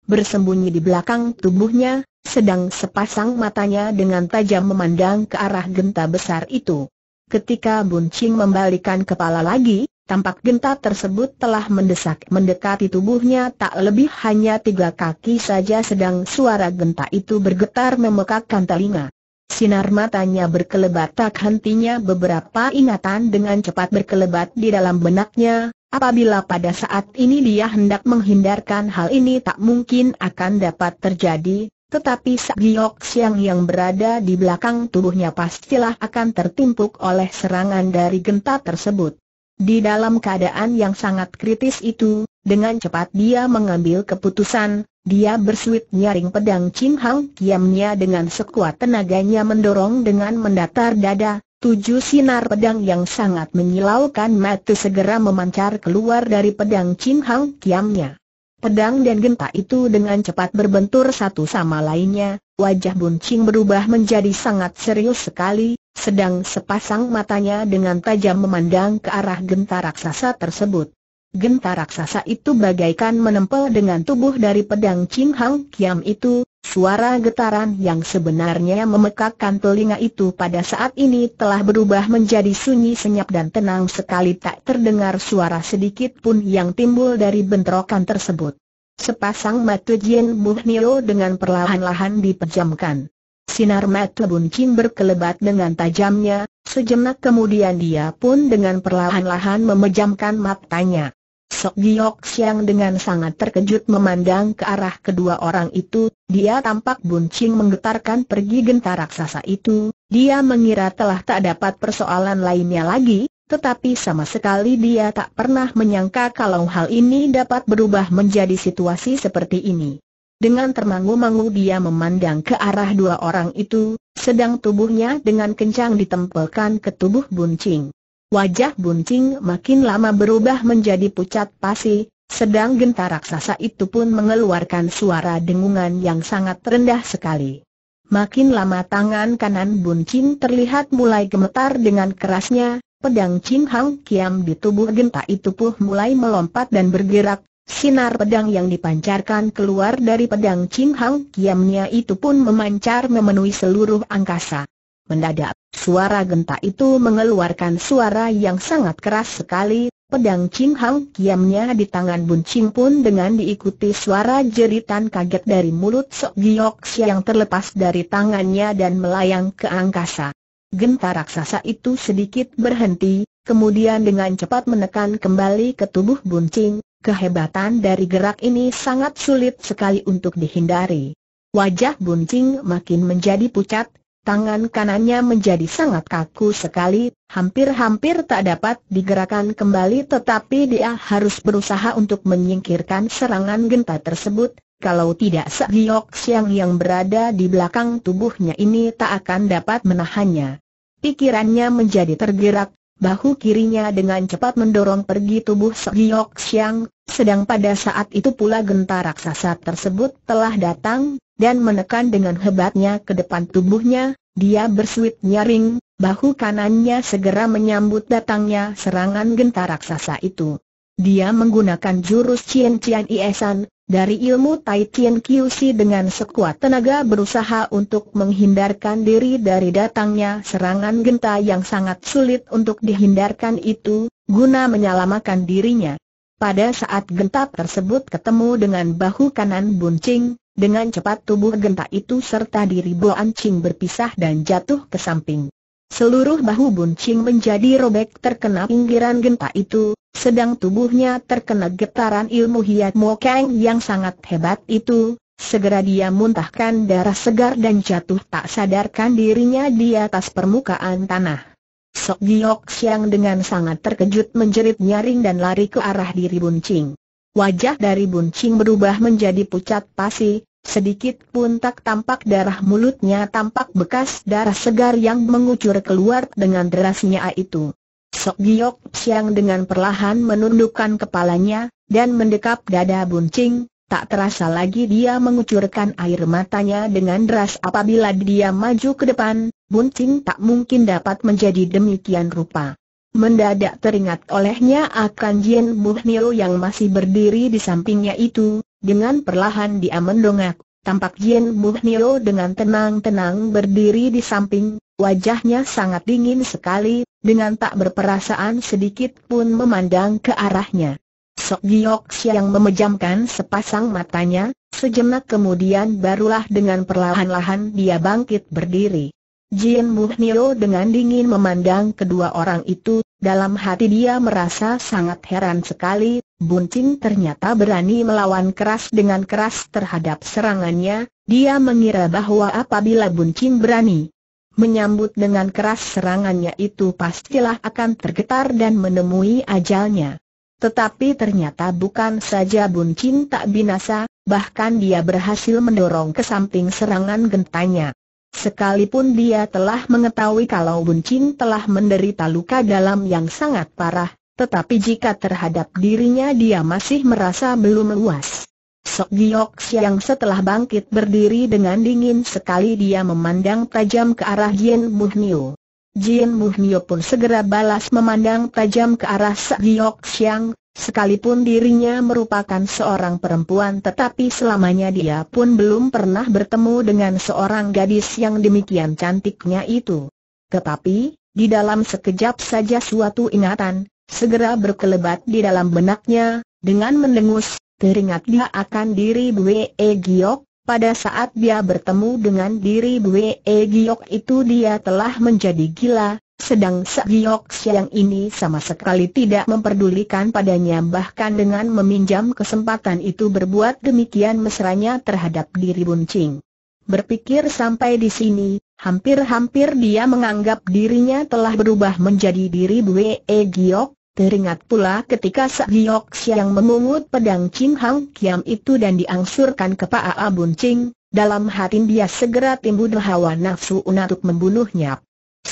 bersembunyi di belakang tubuhnya, sedang sepasang matanya dengan tajam memandang ke arah genta besar itu. Ketika Buncing membalikan kepala lagi, tampak genta tersebut telah mendesak mendekati tubuhnya tak lebih hanya tiga kaki saja sedang suara genta itu bergetar memekakkan telinga. Sinar matanya berkelebat tak hentinya beberapa ingatan dengan cepat berkelebat di dalam benaknya, Apabila pada saat ini dia hendak menghindarkan hal ini tak mungkin akan dapat terjadi, tetapi Sagiok Siang yang berada di belakang tubuhnya pastilah akan tertimpuk oleh serangan dari genta tersebut. Di dalam keadaan yang sangat kritis itu, dengan cepat dia mengambil keputusan, dia bersuit nyaring pedang Chin Hang Kiamnya dengan sekuat tenaganya mendorong dengan mendatar dada, Tujuh sinar pedang yang sangat menyilaukan mata segera memancar keluar dari pedang Chin Hang Kiamnya. Pedang dan genta itu dengan cepat berbentur satu sama lainnya, wajah Bun Ching berubah menjadi sangat serius sekali, sedang sepasang matanya dengan tajam memandang ke arah genta raksasa tersebut. Genta raksasa itu bagaikan menempel dengan tubuh dari pedang Chin Hang Kiam itu, Suara getaran yang sebenarnya memekakkan telinga itu pada saat ini telah berubah menjadi sunyi senyap dan tenang sekali tak terdengar suara sedikit pun yang timbul dari bentrokan tersebut. Sepasang mata Jin Buhnio dengan perlahan-lahan dipejamkan. Sinar mata Bun berkelebat dengan tajamnya, sejenak kemudian dia pun dengan perlahan-lahan memejamkan matanya. Sok Giok Siang dengan sangat terkejut memandang ke arah kedua orang itu, dia tampak buncing menggetarkan pergi genta raksasa itu, dia mengira telah tak dapat persoalan lainnya lagi, tetapi sama sekali dia tak pernah menyangka kalau hal ini dapat berubah menjadi situasi seperti ini. Dengan termangu-mangu dia memandang ke arah dua orang itu, sedang tubuhnya dengan kencang ditempelkan ke tubuh buncing. Wajah Buncing makin lama berubah menjadi pucat pasi, sedang gentar raksasa itu pun mengeluarkan suara dengungan yang sangat rendah sekali. Makin lama tangan kanan Buncing terlihat mulai gemetar dengan kerasnya, pedang Chin Hang Kiam di tubuh genta itu pun mulai melompat dan bergerak, sinar pedang yang dipancarkan keluar dari pedang Chin Hang Kiamnya itu pun memancar memenuhi seluruh angkasa. Mendadak Suara genta itu mengeluarkan suara yang sangat keras sekali, pedang Ching Hang kiamnya di tangan Bun Ching pun dengan diikuti suara jeritan kaget dari mulut Sok Giok yang terlepas dari tangannya dan melayang ke angkasa. Genta raksasa itu sedikit berhenti, kemudian dengan cepat menekan kembali ke tubuh Bun Ching, kehebatan dari gerak ini sangat sulit sekali untuk dihindari. Wajah Bun Ching makin menjadi pucat, Tangan kanannya menjadi sangat kaku sekali, hampir-hampir tak dapat digerakkan kembali tetapi dia harus berusaha untuk menyingkirkan serangan genta tersebut, kalau tidak Sehiok Siang yang berada di belakang tubuhnya ini tak akan dapat menahannya. Pikirannya menjadi tergerak, Bahu kirinya dengan cepat mendorong pergi tubuh Segiok Siang, sedang pada saat itu pula gentar raksasa tersebut telah datang, dan menekan dengan hebatnya ke depan tubuhnya, dia bersuit nyaring, bahu kanannya segera menyambut datangnya serangan gentar raksasa itu. Dia menggunakan jurus Cien Cian Iesan, dari ilmu Tai Kiu Si dengan sekuat tenaga berusaha untuk menghindarkan diri dari datangnya serangan genta yang sangat sulit untuk dihindarkan itu, guna menyelamatkan dirinya. Pada saat genta tersebut ketemu dengan bahu kanan buncing, dengan cepat tubuh genta itu serta diri Boan Ching berpisah dan jatuh ke samping. Seluruh bahu buncing menjadi robek terkena pinggiran genta itu, sedang tubuhnya terkena getaran ilmu Hiat Mo Kang yang sangat hebat itu. Segera dia muntahkan darah segar dan jatuh tak sadarkan dirinya di atas permukaan tanah. Sok Giok Siang dengan sangat terkejut menjerit nyaring dan lari ke arah diri Buncing. Wajah dari Buncing berubah menjadi pucat pasi, Sedikit pun tak tampak darah mulutnya tampak bekas darah segar yang mengucur keluar dengan derasnya itu. Sok Giok siang dengan perlahan menundukkan kepalanya, dan mendekap dada buncing, tak terasa lagi dia mengucurkan air matanya dengan deras apabila dia maju ke depan, buncing tak mungkin dapat menjadi demikian rupa. Mendadak teringat olehnya akan Jin Buhnio yang masih berdiri di sampingnya itu, dengan perlahan dia mendongak, tampak Jin Muhnio dengan tenang-tenang berdiri di samping, wajahnya sangat dingin sekali, dengan tak berperasaan sedikit pun memandang ke arahnya. Sok Giok yang memejamkan sepasang matanya, sejenak kemudian barulah dengan perlahan-lahan dia bangkit berdiri. Jin Muhnio dengan dingin memandang kedua orang itu, dalam hati dia merasa sangat heran sekali, Bunting ternyata berani melawan keras dengan keras terhadap serangannya, dia mengira bahwa apabila Bunting berani menyambut dengan keras serangannya itu pastilah akan tergetar dan menemui ajalnya. Tetapi ternyata bukan saja Bunting tak binasa, bahkan dia berhasil mendorong ke samping serangan gentanya. Sekalipun dia telah mengetahui kalau Ching telah menderita luka dalam yang sangat parah, tetapi jika terhadap dirinya dia masih merasa belum luas. Sok Giok yang setelah bangkit berdiri dengan dingin sekali dia memandang tajam ke arah Jin Muhnio. Jin Muhnio pun segera balas memandang tajam ke arah Sok Giok Siang, Sekalipun dirinya merupakan seorang perempuan tetapi selamanya dia pun belum pernah bertemu dengan seorang gadis yang demikian cantiknya itu. Tetapi, di dalam sekejap saja suatu ingatan, segera berkelebat di dalam benaknya, dengan mendengus, teringat dia akan diri Bwe e Giok, pada saat dia bertemu dengan diri Bwe e Giok itu dia telah menjadi gila, sedang Segiok Siang ini sama sekali tidak memperdulikan padanya bahkan dengan meminjam kesempatan itu berbuat demikian mesranya terhadap diri Buncing. Berpikir sampai di sini, hampir-hampir dia menganggap dirinya telah berubah menjadi diri Bwe e Giok, Teringat pula ketika Segiok Siang memungut pedang Chin Hang Kiam itu dan diangsurkan ke Pak Bun Ching, dalam hati dia segera timbul hawa nafsu untuk membunuhnya.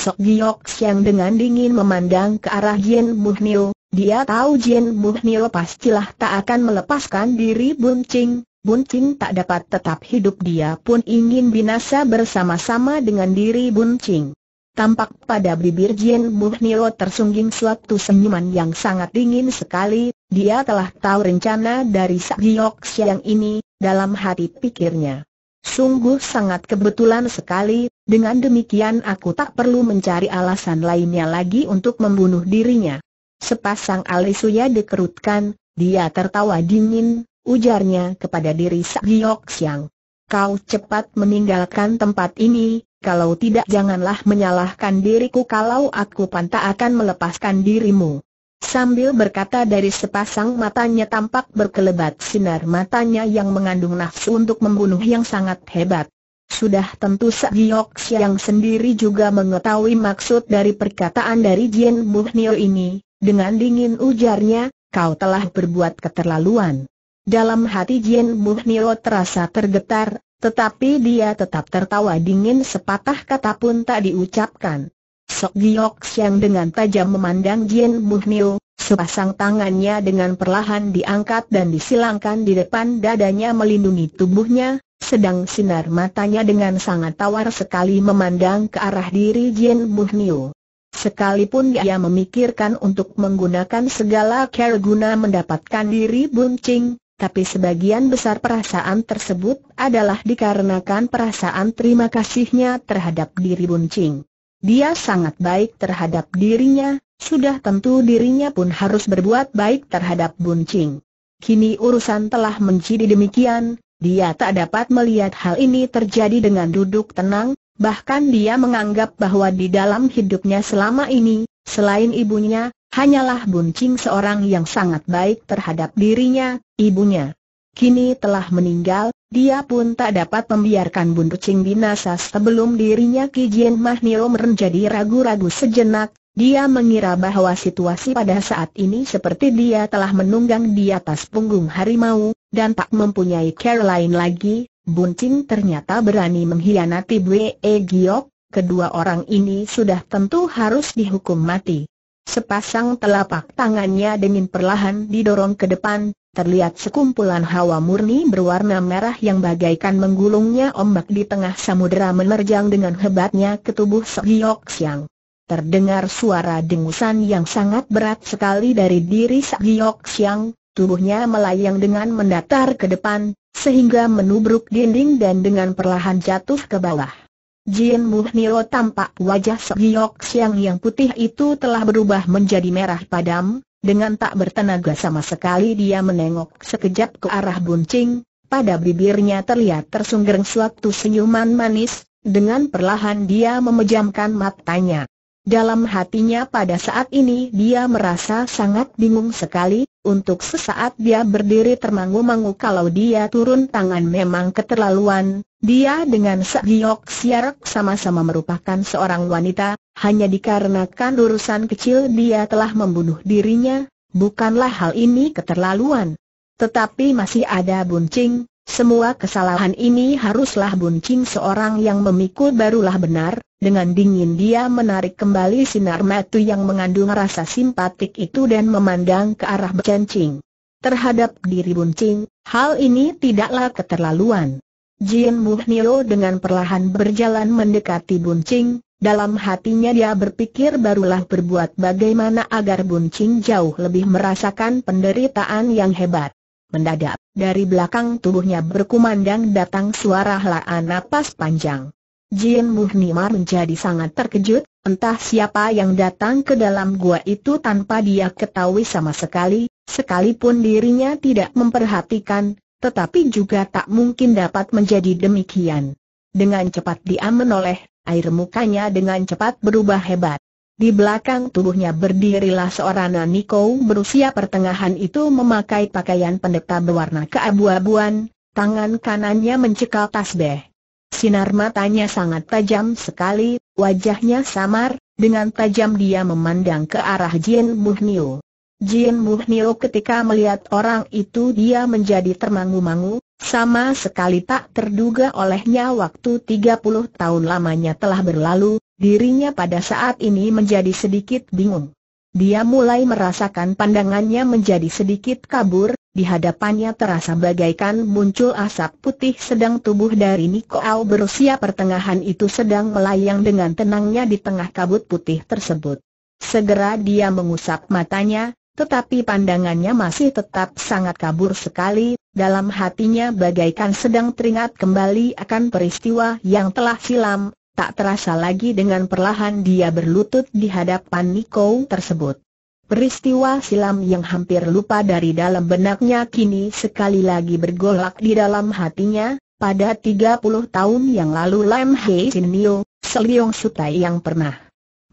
Sok Giok Siang dengan dingin memandang ke arah Yen Muhnil, dia tahu Yen Muhnil pastilah tak akan melepaskan diri Bun Ching, Bun Ching tak dapat tetap hidup dia pun ingin binasa bersama-sama dengan diri Bun Ching. Tampak pada bibir Jin Muhnil tersungging suatu senyuman yang sangat dingin sekali, dia telah tahu rencana dari Giok yang ini, dalam hati pikirnya. Sungguh sangat kebetulan sekali, dengan demikian aku tak perlu mencari alasan lainnya lagi untuk membunuh dirinya. Sepasang alisuya dikerutkan, dia tertawa dingin, ujarnya kepada diri Sakyok Siang. Kau cepat meninggalkan tempat ini, kalau tidak janganlah menyalahkan diriku kalau aku pantas akan melepaskan dirimu. Sambil berkata dari sepasang matanya tampak berkelebat sinar matanya yang mengandung nafsu untuk membunuh yang sangat hebat. Sudah tentu Sakyok yang sendiri juga mengetahui maksud dari perkataan dari Jin Buhnio ini, dengan dingin ujarnya, kau telah berbuat keterlaluan. Dalam hati Jin Buhnio terasa tergetar, tetapi dia tetap tertawa dingin sepatah kata pun tak diucapkan. Sok Giok Siang dengan tajam memandang Jin Muhnio, sepasang tangannya dengan perlahan diangkat dan disilangkan di depan dadanya melindungi tubuhnya, sedang sinar matanya dengan sangat tawar sekali memandang ke arah diri Jin Muhnio. Sekalipun dia memikirkan untuk menggunakan segala cara guna mendapatkan diri buncing, tapi sebagian besar perasaan tersebut adalah dikarenakan perasaan terima kasihnya terhadap diri buncing. Dia sangat baik terhadap dirinya, sudah tentu dirinya pun harus berbuat baik terhadap Buncing. Kini urusan telah menjadi demikian, dia tak dapat melihat hal ini terjadi dengan duduk tenang, bahkan dia menganggap bahwa di dalam hidupnya selama ini, selain ibunya, hanyalah Buncing seorang yang sangat baik terhadap dirinya, ibunya. Kini telah meninggal, dia pun tak dapat membiarkan Bun Kucing binasa sebelum dirinya Ki Jin Mahnio menjadi ragu-ragu sejenak, dia mengira bahwa situasi pada saat ini seperti dia telah menunggang di atas punggung harimau, dan tak mempunyai care lain lagi, Bun Cing ternyata berani mengkhianati Bwe Giok, kedua orang ini sudah tentu harus dihukum mati. Sepasang telapak tangannya dengan perlahan didorong ke depan, terlihat sekumpulan hawa murni berwarna merah yang bagaikan menggulungnya ombak di tengah samudera menerjang dengan hebatnya ke tubuh Sehyok Siang. Terdengar suara dengusan yang sangat berat sekali dari diri Sehyok Siang, tubuhnya melayang dengan mendatar ke depan, sehingga menubruk dinding dan dengan perlahan jatuh ke bawah. Jin Muhnio tampak wajah Segiok Siang yang putih itu telah berubah menjadi merah padam, dengan tak bertenaga sama sekali dia menengok sekejap ke arah buncing, pada bibirnya terlihat tersunggerang suatu senyuman manis, dengan perlahan dia memejamkan matanya. Dalam hatinya pada saat ini dia merasa sangat bingung sekali, untuk sesaat dia berdiri termangu-mangu kalau dia turun tangan memang keterlaluan, dia dengan Segiok Siarak sama-sama merupakan seorang wanita, hanya dikarenakan urusan kecil dia telah membunuh dirinya, bukanlah hal ini keterlaluan. Tetapi masih ada buncing, semua kesalahan ini haruslah buncing seorang yang memikul barulah benar, dengan dingin dia menarik kembali sinar mata yang mengandung rasa simpatik itu dan memandang ke arah Bencing. Terhadap diri buncing, hal ini tidaklah keterlaluan. Jin Muhnio dengan perlahan berjalan mendekati buncing, dalam hatinya dia berpikir barulah berbuat bagaimana agar Buncing jauh lebih merasakan penderitaan yang hebat. Mendadak, dari belakang tubuhnya berkumandang datang suara helaan napas panjang. Jin Muhnimar menjadi sangat terkejut, entah siapa yang datang ke dalam gua itu tanpa dia ketahui sama sekali, sekalipun dirinya tidak memperhatikan, tetapi juga tak mungkin dapat menjadi demikian. Dengan cepat dia menoleh, air mukanya dengan cepat berubah hebat. Di belakang tubuhnya berdirilah seorang Naniko berusia pertengahan itu memakai pakaian pendeta berwarna keabu-abuan, tangan kanannya mencekal tasbih. Sinar matanya sangat tajam sekali, wajahnya samar, dengan tajam dia memandang ke arah Jin Muhnio. Jin Muhnio ketika melihat orang itu dia menjadi termangu-mangu, sama sekali tak terduga olehnya waktu 30 tahun lamanya telah berlalu, Dirinya pada saat ini menjadi sedikit bingung. Dia mulai merasakan pandangannya menjadi sedikit kabur, di hadapannya terasa bagaikan muncul asap putih sedang tubuh dari Niko Au berusia pertengahan itu sedang melayang dengan tenangnya di tengah kabut putih tersebut. Segera dia mengusap matanya, tetapi pandangannya masih tetap sangat kabur sekali, dalam hatinya bagaikan sedang teringat kembali akan peristiwa yang telah silam, Tak terasa lagi dengan perlahan dia berlutut di hadapan Niko tersebut. Peristiwa silam yang hampir lupa dari dalam benaknya kini sekali lagi bergolak di dalam hatinya, pada 30 tahun yang lalu Lam Hei Sin Nio, Seliong Sutai yang pernah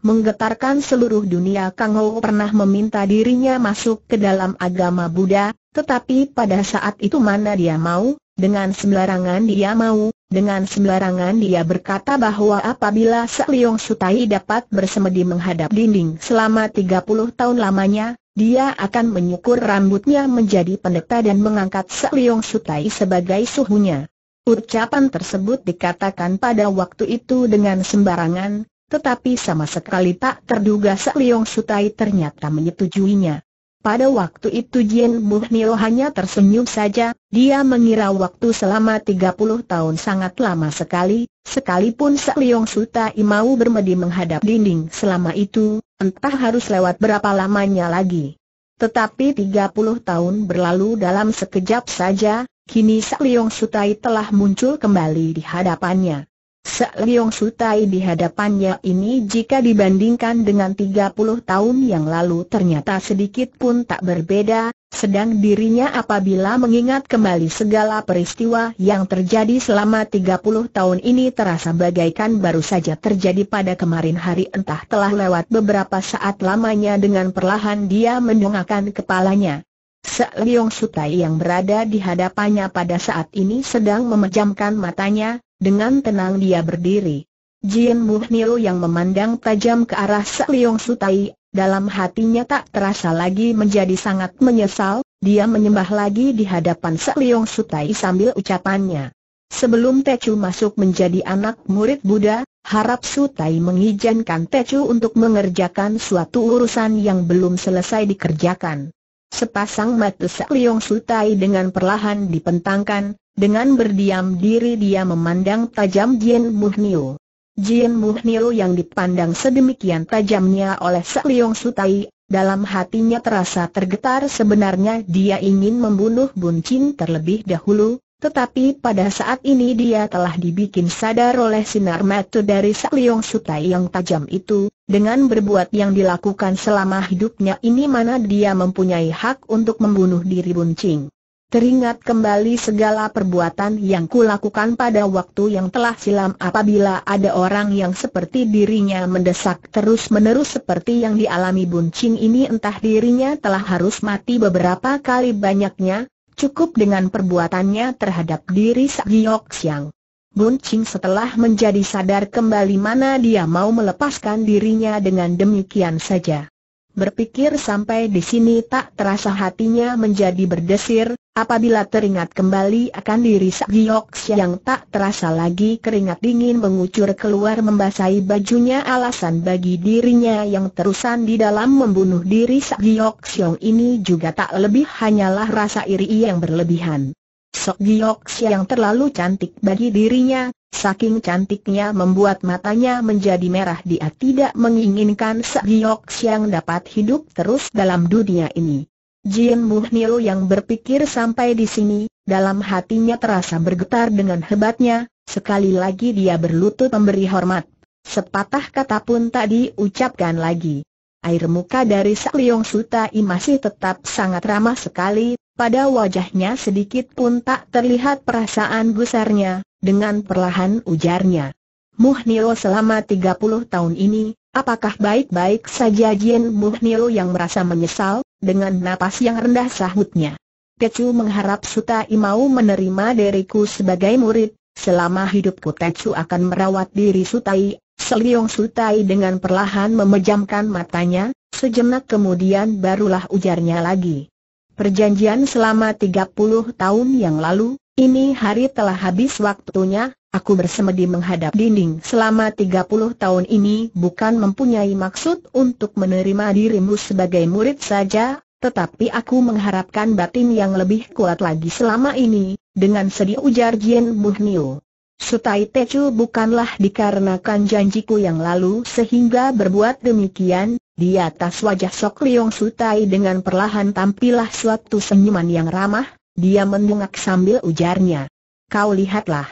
menggetarkan seluruh dunia Kang Ho pernah meminta dirinya masuk ke dalam agama Buddha, tetapi pada saat itu mana dia mau, dengan sembarangan dia mau, dengan sembarangan dia berkata bahwa apabila Sak Sutai dapat bersemedi menghadap dinding selama 30 tahun lamanya, dia akan menyukur rambutnya menjadi pendeta dan mengangkat Sak Sutai sebagai suhunya. Ucapan tersebut dikatakan pada waktu itu dengan sembarangan, tetapi sama sekali tak terduga Sak Sutai ternyata menyetujuinya. Pada waktu itu Jin Muhnio hanya tersenyum saja, dia mengira waktu selama 30 tahun sangat lama sekali, sekalipun Sekliong Suta Imau bermedi menghadap dinding selama itu, entah harus lewat berapa lamanya lagi. Tetapi 30 tahun berlalu dalam sekejap saja, kini Sekliong Sutai telah muncul kembali di hadapannya. Se'liong Sutai di hadapannya ini jika dibandingkan dengan 30 tahun yang lalu ternyata sedikit pun tak berbeda, sedang dirinya apabila mengingat kembali segala peristiwa yang terjadi selama 30 tahun ini terasa bagaikan baru saja terjadi pada kemarin hari entah telah lewat beberapa saat lamanya dengan perlahan dia mendongakkan kepalanya. Se'liong Sutai yang berada di hadapannya pada saat ini sedang memejamkan matanya, dengan tenang dia berdiri. Jin Muhnio yang memandang tajam ke arah Sak Sutai, dalam hatinya tak terasa lagi menjadi sangat menyesal, dia menyembah lagi di hadapan Sak Sutai sambil ucapannya. Sebelum Tecu masuk menjadi anak murid Buddha, harap Sutai mengizinkan Tecu untuk mengerjakan suatu urusan yang belum selesai dikerjakan. Sepasang mata Liong Sutai dengan perlahan dipentangkan, dengan berdiam diri dia memandang tajam Jin Muhnio. Jin Muhnio yang dipandang sedemikian tajamnya oleh Liong Sutai, dalam hatinya terasa tergetar sebenarnya dia ingin membunuh Bun Chin terlebih dahulu, tetapi pada saat ini dia telah dibikin sadar oleh sinar mata dari Liong Sutai yang tajam itu, dengan berbuat yang dilakukan selama hidupnya ini mana dia mempunyai hak untuk membunuh diri buncing. Teringat kembali segala perbuatan yang kulakukan pada waktu yang telah silam apabila ada orang yang seperti dirinya mendesak terus-menerus seperti yang dialami buncing ini entah dirinya telah harus mati beberapa kali banyaknya, cukup dengan perbuatannya terhadap diri Sakyok Siang. Bun Ching setelah menjadi sadar kembali mana dia mau melepaskan dirinya dengan demikian saja. Berpikir sampai di sini tak terasa hatinya menjadi berdesir, apabila teringat kembali akan diri Sakyok yang tak terasa lagi keringat dingin mengucur keluar membasahi bajunya alasan bagi dirinya yang terusan di dalam membunuh diri Sakyok ini juga tak lebih hanyalah rasa iri yang berlebihan. Sok Giok yang terlalu cantik bagi dirinya, saking cantiknya membuat matanya menjadi merah dia tidak menginginkan Sok Giok yang dapat hidup terus dalam dunia ini. Jin Muhnio yang berpikir sampai di sini, dalam hatinya terasa bergetar dengan hebatnya, sekali lagi dia berlutut memberi hormat. Sepatah kata pun tak diucapkan lagi. Air muka dari Suta i masih tetap sangat ramah sekali, pada wajahnya sedikit pun tak terlihat perasaan gusarnya, dengan perlahan ujarnya. Muhnilo selama 30 tahun ini, apakah baik-baik saja Jin Muhnilo yang merasa menyesal, dengan napas yang rendah sahutnya. Tecu mengharap Suta Imau menerima diriku sebagai murid, selama hidupku Tecu akan merawat diri Sutai. Seliung Sutai dengan perlahan memejamkan matanya, sejenak kemudian barulah ujarnya lagi. Perjanjian selama 30 tahun yang lalu, ini hari telah habis waktunya, aku bersemedi menghadap dinding selama 30 tahun ini bukan mempunyai maksud untuk menerima dirimu sebagai murid saja, tetapi aku mengharapkan batin yang lebih kuat lagi selama ini, dengan sedih ujar Jien Muhnio. Sutai Tecu bukanlah dikarenakan janjiku yang lalu sehingga berbuat demikian, di atas wajah Sok Liong Sutai dengan perlahan tampilah suatu senyuman yang ramah, dia mendongak sambil ujarnya. Kau lihatlah.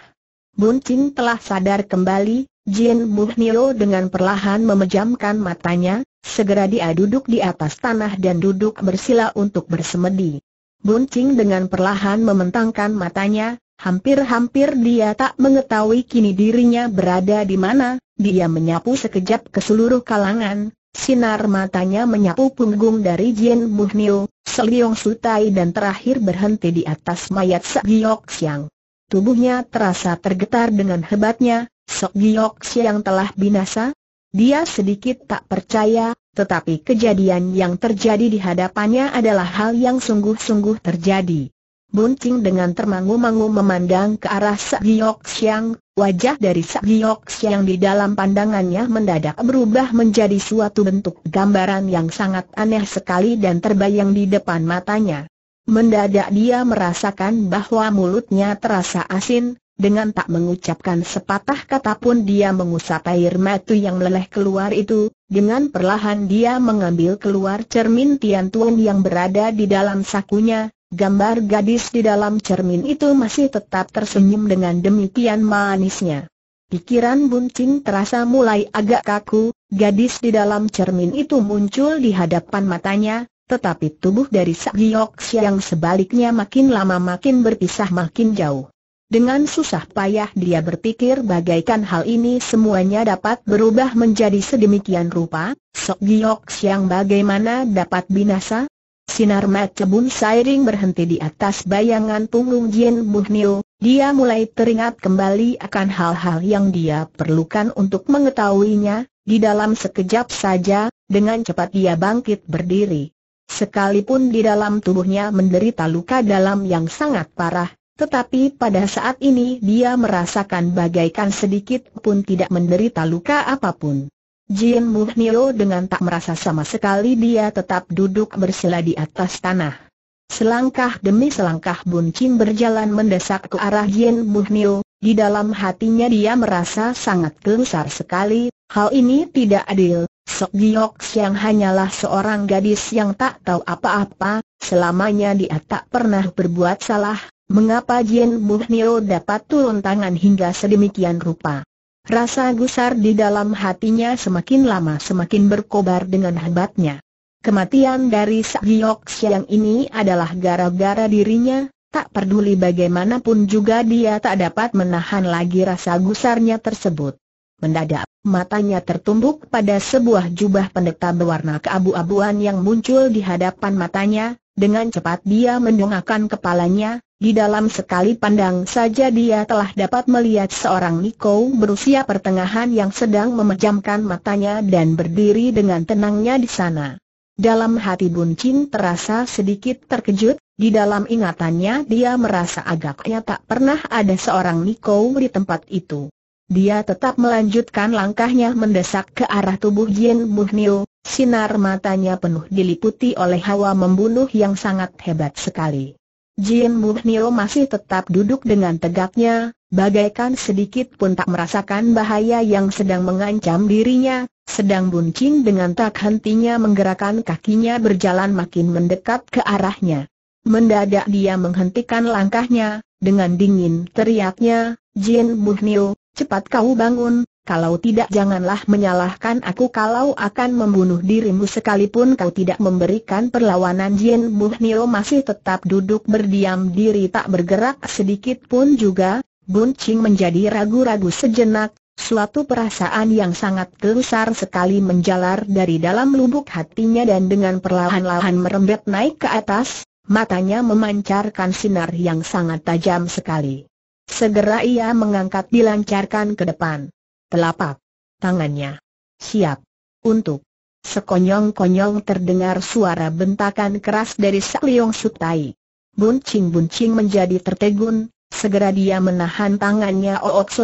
Buncin telah sadar kembali, Jin Nio dengan perlahan memejamkan matanya, segera dia duduk di atas tanah dan duduk bersila untuk bersemedi. Cing dengan perlahan mementangkan matanya, hampir-hampir dia tak mengetahui kini dirinya berada di mana, dia menyapu sekejap ke seluruh kalangan, Sinar matanya menyapu punggung dari Jin Muhnio, Seliong Sutai dan terakhir berhenti di atas mayat Sok Giok Siang. Tubuhnya terasa tergetar dengan hebatnya, Sok Giok Siang telah binasa. Dia sedikit tak percaya, tetapi kejadian yang terjadi di hadapannya adalah hal yang sungguh-sungguh terjadi. Buncing dengan termangu-mangu memandang ke arah Sakyok Siang, wajah dari Sakyok Siang di dalam pandangannya mendadak berubah menjadi suatu bentuk gambaran yang sangat aneh sekali dan terbayang di depan matanya. Mendadak dia merasakan bahwa mulutnya terasa asin, dengan tak mengucapkan sepatah kata pun dia mengusap air matu yang meleleh keluar itu, dengan perlahan dia mengambil keluar cermin Tian Tuan yang berada di dalam sakunya, Gambar gadis di dalam cermin itu masih tetap tersenyum dengan demikian manisnya. Pikiran Buncing terasa mulai agak kaku, gadis di dalam cermin itu muncul di hadapan matanya, tetapi tubuh dari Sakyok yang sebaliknya makin lama makin berpisah makin jauh. Dengan susah payah dia berpikir bagaikan hal ini semuanya dapat berubah menjadi sedemikian rupa, Sok Giok yang bagaimana dapat binasa, Sinar mata cebun Sairing berhenti di atas bayangan punggung Jin Muhnil, dia mulai teringat kembali akan hal-hal yang dia perlukan untuk mengetahuinya, di dalam sekejap saja, dengan cepat dia bangkit berdiri. Sekalipun di dalam tubuhnya menderita luka dalam yang sangat parah, tetapi pada saat ini dia merasakan bagaikan sedikit pun tidak menderita luka apapun. Jin Muhnio dengan tak merasa sama sekali dia tetap duduk bersila di atas tanah. Selangkah demi selangkah buncing berjalan mendesak ke arah Jin Muhnio, di dalam hatinya dia merasa sangat gelisah sekali, hal ini tidak adil. Sok Giok yang hanyalah seorang gadis yang tak tahu apa-apa, selamanya dia tak pernah berbuat salah, mengapa Jin Muhnio dapat turun tangan hingga sedemikian rupa. Rasa gusar di dalam hatinya semakin lama semakin berkobar dengan hebatnya. Kematian dari Sagiok Siang ini adalah gara-gara dirinya, tak peduli bagaimanapun juga dia tak dapat menahan lagi rasa gusarnya tersebut. Mendadak, matanya tertumbuk pada sebuah jubah pendeta berwarna keabu-abuan yang muncul di hadapan matanya, dengan cepat dia mendongakkan kepalanya, di dalam sekali pandang saja dia telah dapat melihat seorang Niko berusia pertengahan yang sedang memejamkan matanya dan berdiri dengan tenangnya di sana. Dalam hati Bun Chin terasa sedikit terkejut, di dalam ingatannya dia merasa agaknya tak pernah ada seorang Niko di tempat itu. Dia tetap melanjutkan langkahnya mendesak ke arah tubuh Jin Buhnil, Sinar matanya penuh diliputi oleh hawa membunuh yang sangat hebat sekali. Jin Muhnio masih tetap duduk dengan tegaknya, bagaikan sedikit pun tak merasakan bahaya yang sedang mengancam dirinya, sedang buncing dengan tak hentinya menggerakkan kakinya berjalan makin mendekat ke arahnya. Mendadak dia menghentikan langkahnya, dengan dingin teriaknya, Jin Muhnio, cepat kau bangun, kalau tidak janganlah menyalahkan aku kalau akan membunuh dirimu sekalipun kau tidak memberikan perlawanan Jin Nio masih tetap duduk berdiam diri tak bergerak sedikit pun juga, Bun Ching menjadi ragu-ragu sejenak, Suatu perasaan yang sangat gelusar sekali menjalar dari dalam lubuk hatinya dan dengan perlahan-lahan merembet naik ke atas, matanya memancarkan sinar yang sangat tajam sekali. Segera ia mengangkat dilancarkan ke depan telapak tangannya. Siap. Untuk. Sekonyong-konyong terdengar suara bentakan keras dari Sakliong Sutai. Buncing-buncing menjadi tertegun, segera dia menahan tangannya Ook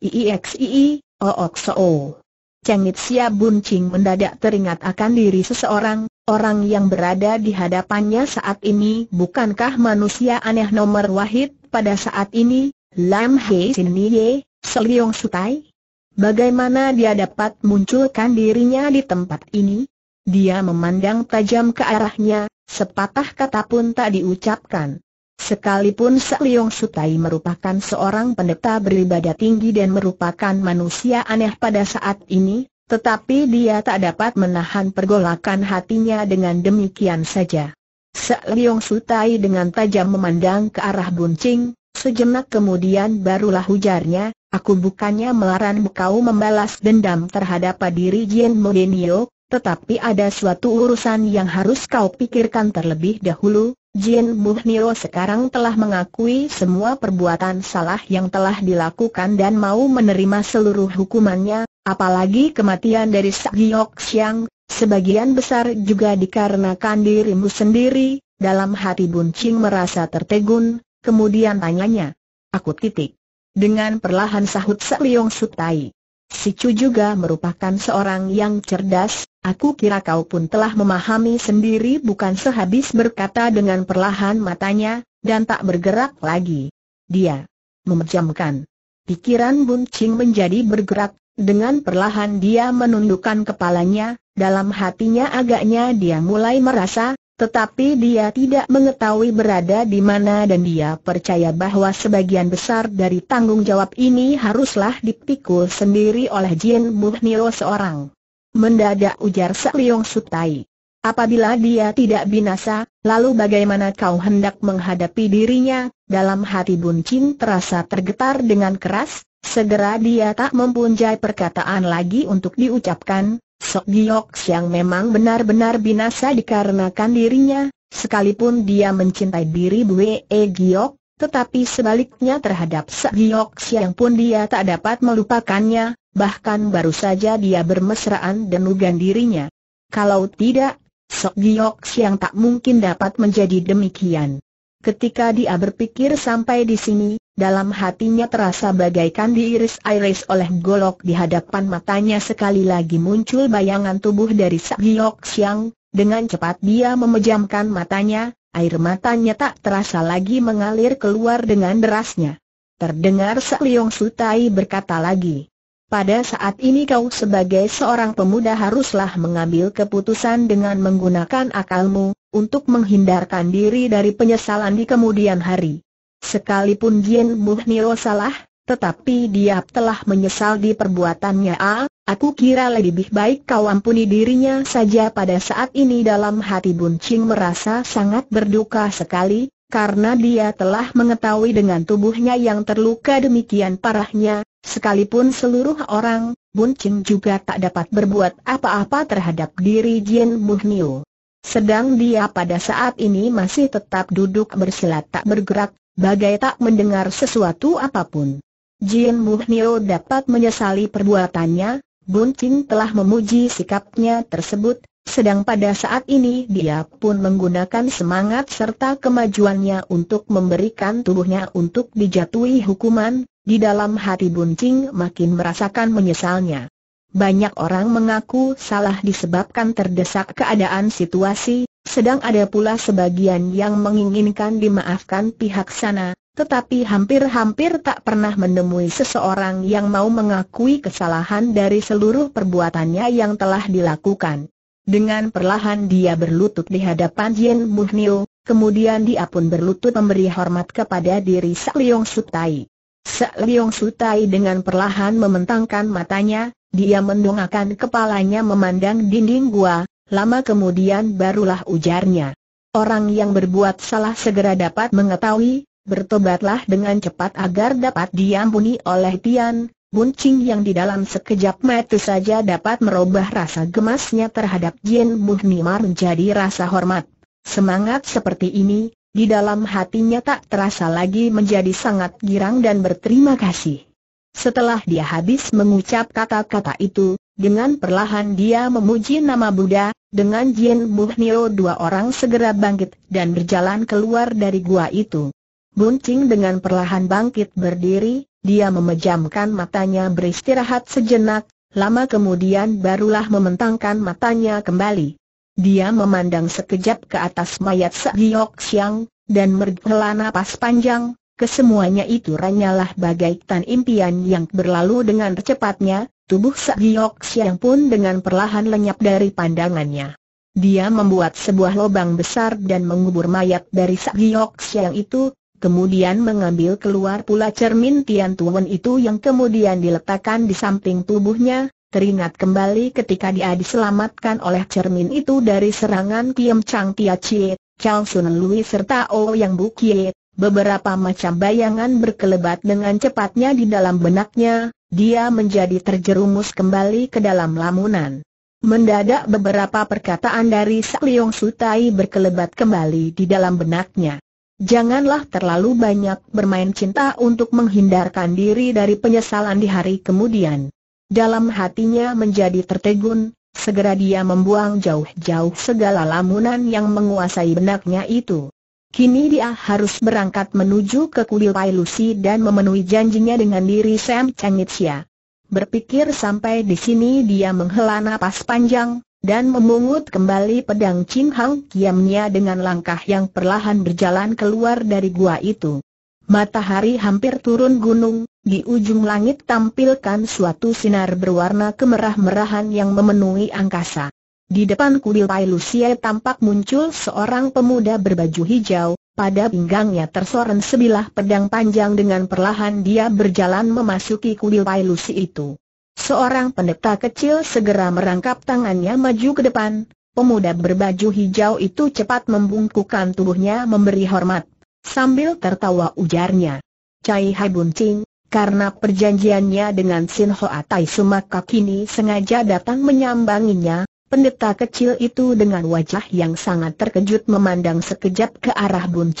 Iixii, ooxo. Soo. Cengit siap Buncing mendadak teringat akan diri seseorang, orang yang berada di hadapannya saat ini bukankah manusia aneh nomor wahid pada saat ini, Lam Hei Sin Nye, Seliong Sutai? Bagaimana dia dapat munculkan dirinya di tempat ini? Dia memandang tajam ke arahnya, sepatah kata pun tak diucapkan. Sekalipun Seliong Sutai merupakan seorang pendeta beribadah tinggi dan merupakan manusia aneh pada saat ini, tetapi dia tak dapat menahan pergolakan hatinya dengan demikian saja. Seliong Sutai dengan tajam memandang ke arah Buncing, Sejenak kemudian barulah hujarnya. aku bukannya melarang kau membalas dendam terhadap diri Jin Modenio, tetapi ada suatu urusan yang harus kau pikirkan terlebih dahulu. Jin Muhniro sekarang telah mengakui semua perbuatan salah yang telah dilakukan dan mau menerima seluruh hukumannya, apalagi kematian dari Sagiok Xiang, sebagian besar juga dikarenakan dirimu sendiri. Dalam hati Buncing merasa tertegun, Kemudian tanyanya. Aku titik. Dengan perlahan sahut Sak Liong Sutai. Si Chu juga merupakan seorang yang cerdas, aku kira kau pun telah memahami sendiri bukan sehabis berkata dengan perlahan matanya, dan tak bergerak lagi. Dia memejamkan. Pikiran Bun Ching menjadi bergerak, dengan perlahan dia menundukkan kepalanya, dalam hatinya agaknya dia mulai merasa, tetapi dia tidak mengetahui berada di mana dan dia percaya bahwa sebagian besar dari tanggung jawab ini haruslah dipikul sendiri oleh Jin Muhniro seorang. Mendadak ujar Sekliong Sutai. Apabila dia tidak binasa, lalu bagaimana kau hendak menghadapi dirinya? Dalam hati Bun Chin terasa tergetar dengan keras, segera dia tak mempunyai perkataan lagi untuk diucapkan, Sok Giok yang memang benar-benar binasa dikarenakan dirinya, sekalipun dia mencintai diri E Giok, tetapi sebaliknya terhadap Sok Giok Siang pun dia tak dapat melupakannya, bahkan baru saja dia bermesraan dan denugan dirinya. Kalau tidak, Sok Giok Siang tak mungkin dapat menjadi demikian. Ketika dia berpikir sampai di sini, dalam hatinya terasa bagaikan diiris-iris oleh golok di hadapan matanya sekali lagi muncul bayangan tubuh dari Sabiok Siang, dengan cepat dia memejamkan matanya, air matanya tak terasa lagi mengalir keluar dengan derasnya. Terdengar Sakyong Sutai berkata lagi, pada saat ini kau sebagai seorang pemuda haruslah mengambil keputusan dengan menggunakan akalmu, untuk menghindarkan diri dari penyesalan di kemudian hari. Sekalipun Jin Muhniro salah, tetapi dia telah menyesal di perbuatannya A, aku kira lebih baik kau ampuni dirinya saja pada saat ini dalam hati Bun Ching merasa sangat berduka sekali, karena dia telah mengetahui dengan tubuhnya yang terluka demikian parahnya, Sekalipun seluruh orang, Bun Chin juga tak dapat berbuat apa-apa terhadap diri Jin Muhniu. Sedang dia pada saat ini masih tetap duduk bersilat tak bergerak, bagai tak mendengar sesuatu apapun. Jin Muhniu dapat menyesali perbuatannya, Bun Chin telah memuji sikapnya tersebut, sedang pada saat ini dia pun menggunakan semangat serta kemajuannya untuk memberikan tubuhnya untuk dijatuhi hukuman, di dalam hati Buncing makin merasakan menyesalnya. Banyak orang mengaku salah disebabkan terdesak keadaan situasi, sedang ada pula sebagian yang menginginkan dimaafkan pihak sana, tetapi hampir-hampir tak pernah menemui seseorang yang mau mengakui kesalahan dari seluruh perbuatannya yang telah dilakukan. Dengan perlahan dia berlutut di hadapan Yen Muhnil, kemudian dia pun berlutut memberi hormat kepada diri Sak Leong Sutai. Sa Sutai dengan perlahan mementangkan matanya, dia mendongakkan kepalanya memandang dinding gua, lama kemudian barulah ujarnya. Orang yang berbuat salah segera dapat mengetahui, bertobatlah dengan cepat agar dapat diampuni oleh Tian, buncing yang di dalam sekejap mata saja dapat merubah rasa gemasnya terhadap Jin Buhnimar menjadi rasa hormat. Semangat seperti ini, di dalam hatinya tak terasa lagi menjadi sangat girang dan berterima kasih. Setelah dia habis mengucap kata-kata itu, dengan perlahan dia memuji nama Buddha, dengan Jin Nio dua orang segera bangkit dan berjalan keluar dari gua itu. Buncing dengan perlahan bangkit berdiri, dia memejamkan matanya beristirahat sejenak, lama kemudian barulah mementangkan matanya kembali. Dia memandang sekejap ke atas mayat Sakyok Siang, dan mergela napas panjang, kesemuanya itu ranyalah bagaikan impian yang berlalu dengan cepatnya, tubuh Sakyok Siang pun dengan perlahan lenyap dari pandangannya. Dia membuat sebuah lubang besar dan mengubur mayat dari Sakyok Siang itu, kemudian mengambil keluar pula cermin Tian Tuan itu yang kemudian diletakkan di samping tubuhnya, Teringat kembali ketika dia diselamatkan oleh cermin itu dari serangan Kiem Chang Tia Chie, Chang Sun Lui serta Oh Yang Bu Kie, beberapa macam bayangan berkelebat dengan cepatnya di dalam benaknya, dia menjadi terjerumus kembali ke dalam lamunan. Mendadak beberapa perkataan dari Sakliong Sutai berkelebat kembali di dalam benaknya. Janganlah terlalu banyak bermain cinta untuk menghindarkan diri dari penyesalan di hari kemudian. Dalam hatinya menjadi tertegun, segera dia membuang jauh-jauh segala lamunan yang menguasai benaknya itu. Kini dia harus berangkat menuju ke kuil Pai Lusi dan memenuhi janjinya dengan diri Sam Changitsia. Berpikir sampai di sini dia menghela napas panjang, dan memungut kembali pedang Ching Hang Kiamnya dengan langkah yang perlahan berjalan keluar dari gua itu. Matahari hampir turun gunung, di ujung langit tampilkan suatu sinar berwarna kemerah-merahan yang memenuhi angkasa. Di depan kuil Pai Lusia tampak muncul seorang pemuda berbaju hijau, pada pinggangnya tersoren sebilah pedang panjang dengan perlahan dia berjalan memasuki kuil Pai itu. Seorang pendeta kecil segera merangkap tangannya maju ke depan, pemuda berbaju hijau itu cepat membungkukkan tubuhnya memberi hormat. Sambil tertawa ujarnya. Cai Hai Bun karena perjanjiannya dengan Sin Atai Tai Sumaka kini sengaja datang menyambanginya, pendeta kecil itu dengan wajah yang sangat terkejut memandang sekejap ke arah Bun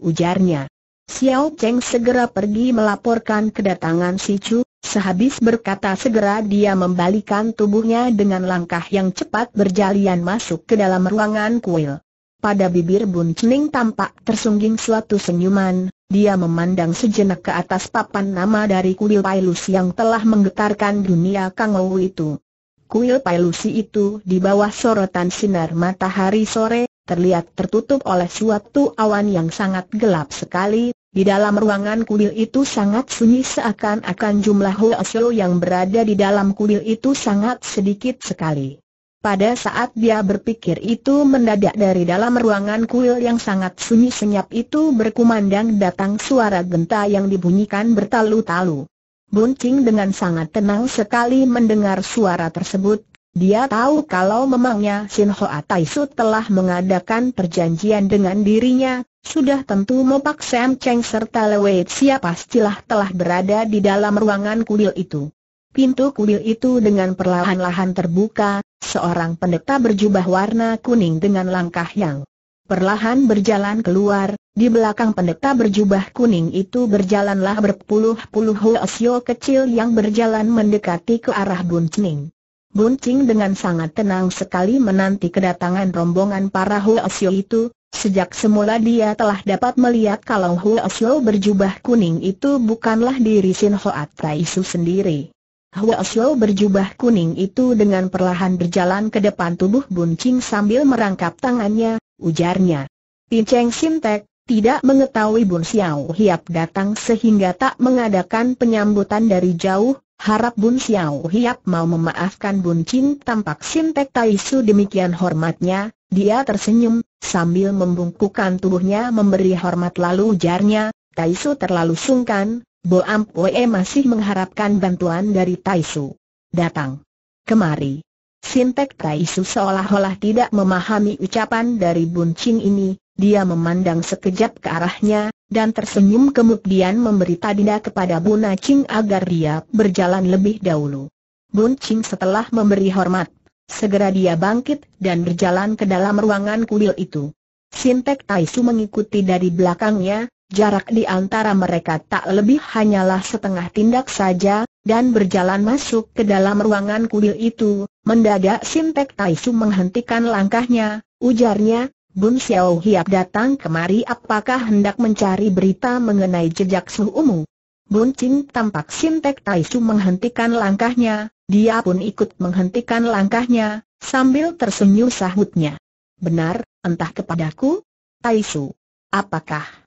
ujarnya. Xiao Cheng segera pergi melaporkan kedatangan si Chu, sehabis berkata segera dia membalikan tubuhnya dengan langkah yang cepat berjalan masuk ke dalam ruangan kuil. Pada bibir Bun Cening tampak tersungging suatu senyuman, dia memandang sejenak ke atas papan nama dari kuil Pailus yang telah menggetarkan dunia Kang Ou itu. Kuil Pailusi itu di bawah sorotan sinar matahari sore, terlihat tertutup oleh suatu awan yang sangat gelap sekali, di dalam ruangan kuil itu sangat sunyi seakan-akan jumlah Hoesyo yang berada di dalam kuil itu sangat sedikit sekali. Pada saat dia berpikir itu mendadak dari dalam ruangan kuil yang sangat sunyi senyap itu berkumandang datang suara genta yang dibunyikan bertalu-talu. Buncing dengan sangat tenang sekali mendengar suara tersebut, dia tahu kalau memangnya Sin Hoa telah mengadakan perjanjian dengan dirinya, sudah tentu Mopak Sam Cheng serta Lewet siapa pastilah telah berada di dalam ruangan kuil itu. Pintu kuil itu dengan perlahan-lahan terbuka, seorang pendeta berjubah warna kuning dengan langkah yang perlahan berjalan keluar, di belakang pendeta berjubah kuning itu berjalanlah berpuluh-puluh hoesyo kecil yang berjalan mendekati ke arah Buncing. Buncing dengan sangat tenang sekali menanti kedatangan rombongan para hoesyo itu, Sejak semula dia telah dapat melihat kalau Huo berjubah kuning itu bukanlah diri Sin Hoat sendiri. Hua Xiao berjubah kuning itu dengan perlahan berjalan ke depan tubuh Bun Ching sambil merangkap tangannya, ujarnya. Pin Cheng Sintek, tidak mengetahui Bun Xiao Hiap datang sehingga tak mengadakan penyambutan dari jauh, harap Bun Xiao Hiap mau memaafkan Bun Ching tampak Sintek Taisu demikian hormatnya, dia tersenyum, sambil membungkukan tubuhnya memberi hormat lalu ujarnya, Taisu terlalu sungkan, Boam Poe masih mengharapkan bantuan dari Taisu. Datang. Kemari. Sintek Taisu seolah-olah tidak memahami ucapan dari buncing ini, dia memandang sekejap ke arahnya, dan tersenyum kemudian memberi tadinda kepada Bun Ching agar dia berjalan lebih dahulu. Bun Ching setelah memberi hormat, segera dia bangkit dan berjalan ke dalam ruangan kuil itu. Sintek Taisu mengikuti dari belakangnya, jarak di antara mereka tak lebih hanyalah setengah tindak saja, dan berjalan masuk ke dalam ruangan kuil itu, mendadak Sintek Taisu menghentikan langkahnya, ujarnya, Bun Xiao Hiap datang kemari apakah hendak mencari berita mengenai jejak Su Umu. Bun Ching tampak Sintek Taisu menghentikan langkahnya, dia pun ikut menghentikan langkahnya, sambil tersenyum sahutnya. Benar, entah kepadaku, Taisu. Apakah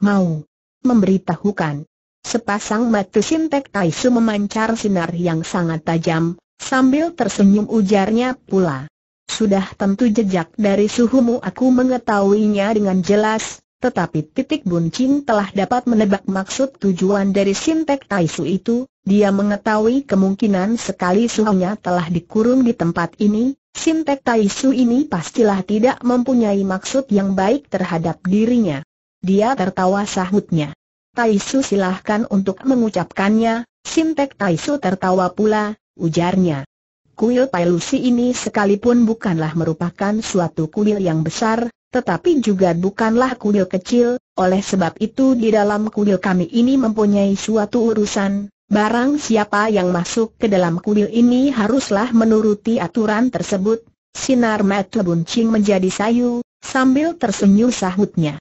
mau memberitahukan. Sepasang mata Sintek Taisu memancar sinar yang sangat tajam, sambil tersenyum ujarnya pula. Sudah tentu jejak dari suhumu aku mengetahuinya dengan jelas, tetapi titik buncin telah dapat menebak maksud tujuan dari Sintek Taisu itu, dia mengetahui kemungkinan sekali suhunya telah dikurung di tempat ini, Sintek Taisu ini pastilah tidak mempunyai maksud yang baik terhadap dirinya. Dia tertawa sahutnya. Taisu silahkan untuk mengucapkannya, Sintek Taisu tertawa pula, ujarnya. Kuil Pailusi ini sekalipun bukanlah merupakan suatu kuil yang besar, tetapi juga bukanlah kuil kecil, oleh sebab itu di dalam kuil kami ini mempunyai suatu urusan, barang siapa yang masuk ke dalam kuil ini haruslah menuruti aturan tersebut, sinar mata buncing menjadi sayu, sambil tersenyum sahutnya.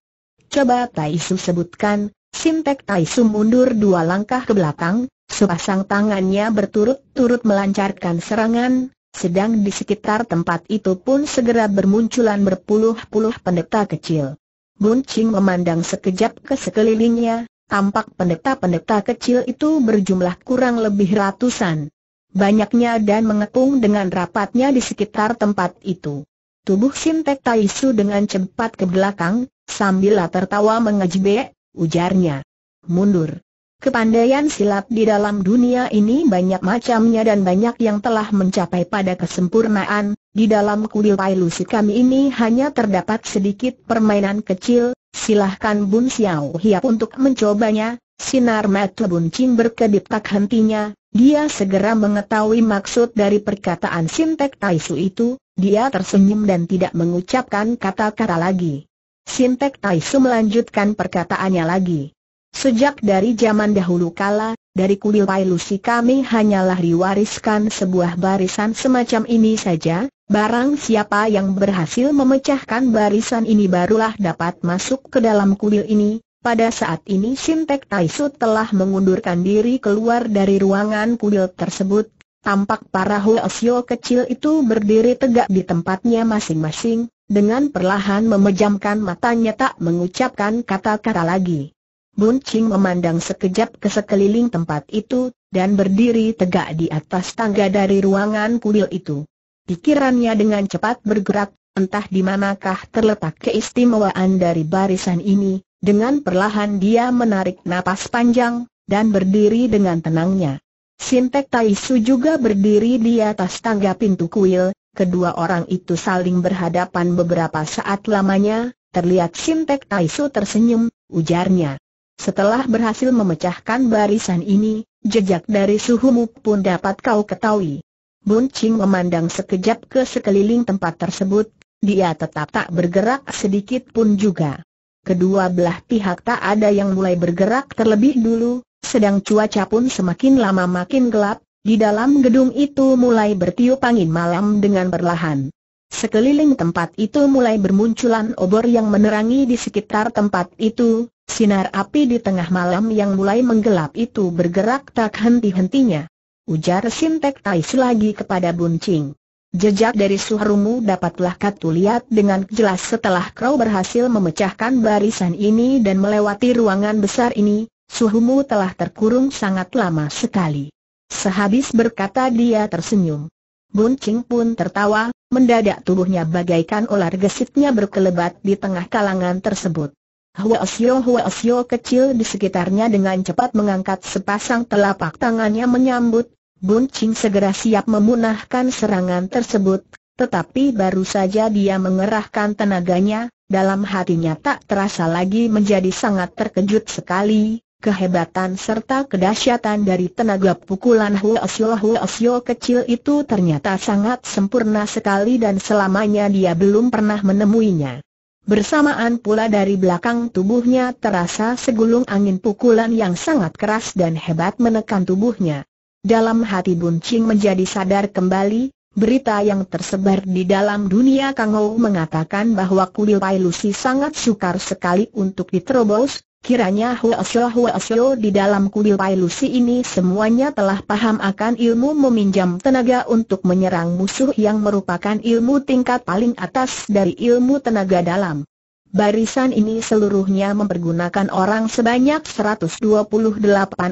Coba Taisu sebutkan, Sintek Taisu mundur dua langkah ke belakang, sepasang tangannya berturut-turut melancarkan serangan, sedang di sekitar tempat itu pun segera bermunculan berpuluh-puluh pendeta kecil. Buncing memandang sekejap ke sekelilingnya, tampak pendeta-pendeta kecil itu berjumlah kurang lebih ratusan. Banyaknya dan mengepung dengan rapatnya di sekitar tempat itu. Tubuh Sintek Taisu dengan cepat ke belakang, Sambil tertawa mengejek, ujarnya. Mundur. Kepandaian silat di dalam dunia ini banyak macamnya dan banyak yang telah mencapai pada kesempurnaan. Di dalam kuil Pailusi kami ini hanya terdapat sedikit permainan kecil, silahkan Bun Xiao Hiap untuk mencobanya. Sinar mata Bun Qing berkedip tak hentinya, dia segera mengetahui maksud dari perkataan Sintek Taisu itu, dia tersenyum dan tidak mengucapkan kata-kata lagi. Sintek Taisu melanjutkan perkataannya lagi. Sejak dari zaman dahulu kala, dari kuil Pai Lusi kami hanyalah diwariskan sebuah barisan semacam ini saja, barang siapa yang berhasil memecahkan barisan ini barulah dapat masuk ke dalam kuil ini. Pada saat ini Sintek Taisu telah mengundurkan diri keluar dari ruangan kuil tersebut, tampak para Huosio kecil itu berdiri tegak di tempatnya masing-masing, dengan perlahan memejamkan matanya tak mengucapkan kata-kata lagi. Bun Ching memandang sekejap ke sekeliling tempat itu, dan berdiri tegak di atas tangga dari ruangan kuil itu. Pikirannya dengan cepat bergerak, entah di manakah terletak keistimewaan dari barisan ini, dengan perlahan dia menarik napas panjang, dan berdiri dengan tenangnya. Sintek Taisu juga berdiri di atas tangga pintu kuil, Kedua orang itu saling berhadapan beberapa saat lamanya, terlihat Sintek Taisu tersenyum, ujarnya. Setelah berhasil memecahkan barisan ini, jejak dari suhumu pun dapat kau ketahui. Bun Ching memandang sekejap ke sekeliling tempat tersebut, dia tetap tak bergerak sedikit pun juga. Kedua belah pihak tak ada yang mulai bergerak terlebih dulu, sedang cuaca pun semakin lama makin gelap, di dalam gedung itu mulai bertiup angin malam dengan perlahan. Sekeliling tempat itu mulai bermunculan obor yang menerangi di sekitar tempat itu, sinar api di tengah malam yang mulai menggelap itu bergerak tak henti-hentinya. Ujar Sintek Tais lagi kepada Buncing. Jejak dari Suharumu dapatlah Katu lihat dengan jelas setelah kau berhasil memecahkan barisan ini dan melewati ruangan besar ini, Suhumu telah terkurung sangat lama sekali. Sehabis berkata dia tersenyum. Bun Ching pun tertawa, mendadak tubuhnya bagaikan ular gesitnya berkelebat di tengah kalangan tersebut. Hua Hua Xiao kecil di sekitarnya dengan cepat mengangkat sepasang telapak tangannya menyambut, Bun Ching segera siap memunahkan serangan tersebut, tetapi baru saja dia mengerahkan tenaganya, dalam hatinya tak terasa lagi menjadi sangat terkejut sekali, Kehebatan serta kedahsyatan dari tenaga pukulan Huasyo-Huasyo kecil itu ternyata sangat sempurna sekali dan selamanya dia belum pernah menemuinya. Bersamaan pula dari belakang tubuhnya terasa segulung angin pukulan yang sangat keras dan hebat menekan tubuhnya. Dalam hati Buncing menjadi sadar kembali, berita yang tersebar di dalam dunia Kang Ho mengatakan bahwa kuil Pai Lusi sangat sukar sekali untuk diterobos, Kiranya Huasyo Huasyo di dalam kuil Pai ini semuanya telah paham akan ilmu meminjam tenaga untuk menyerang musuh yang merupakan ilmu tingkat paling atas dari ilmu tenaga dalam. Barisan ini seluruhnya mempergunakan orang sebanyak 128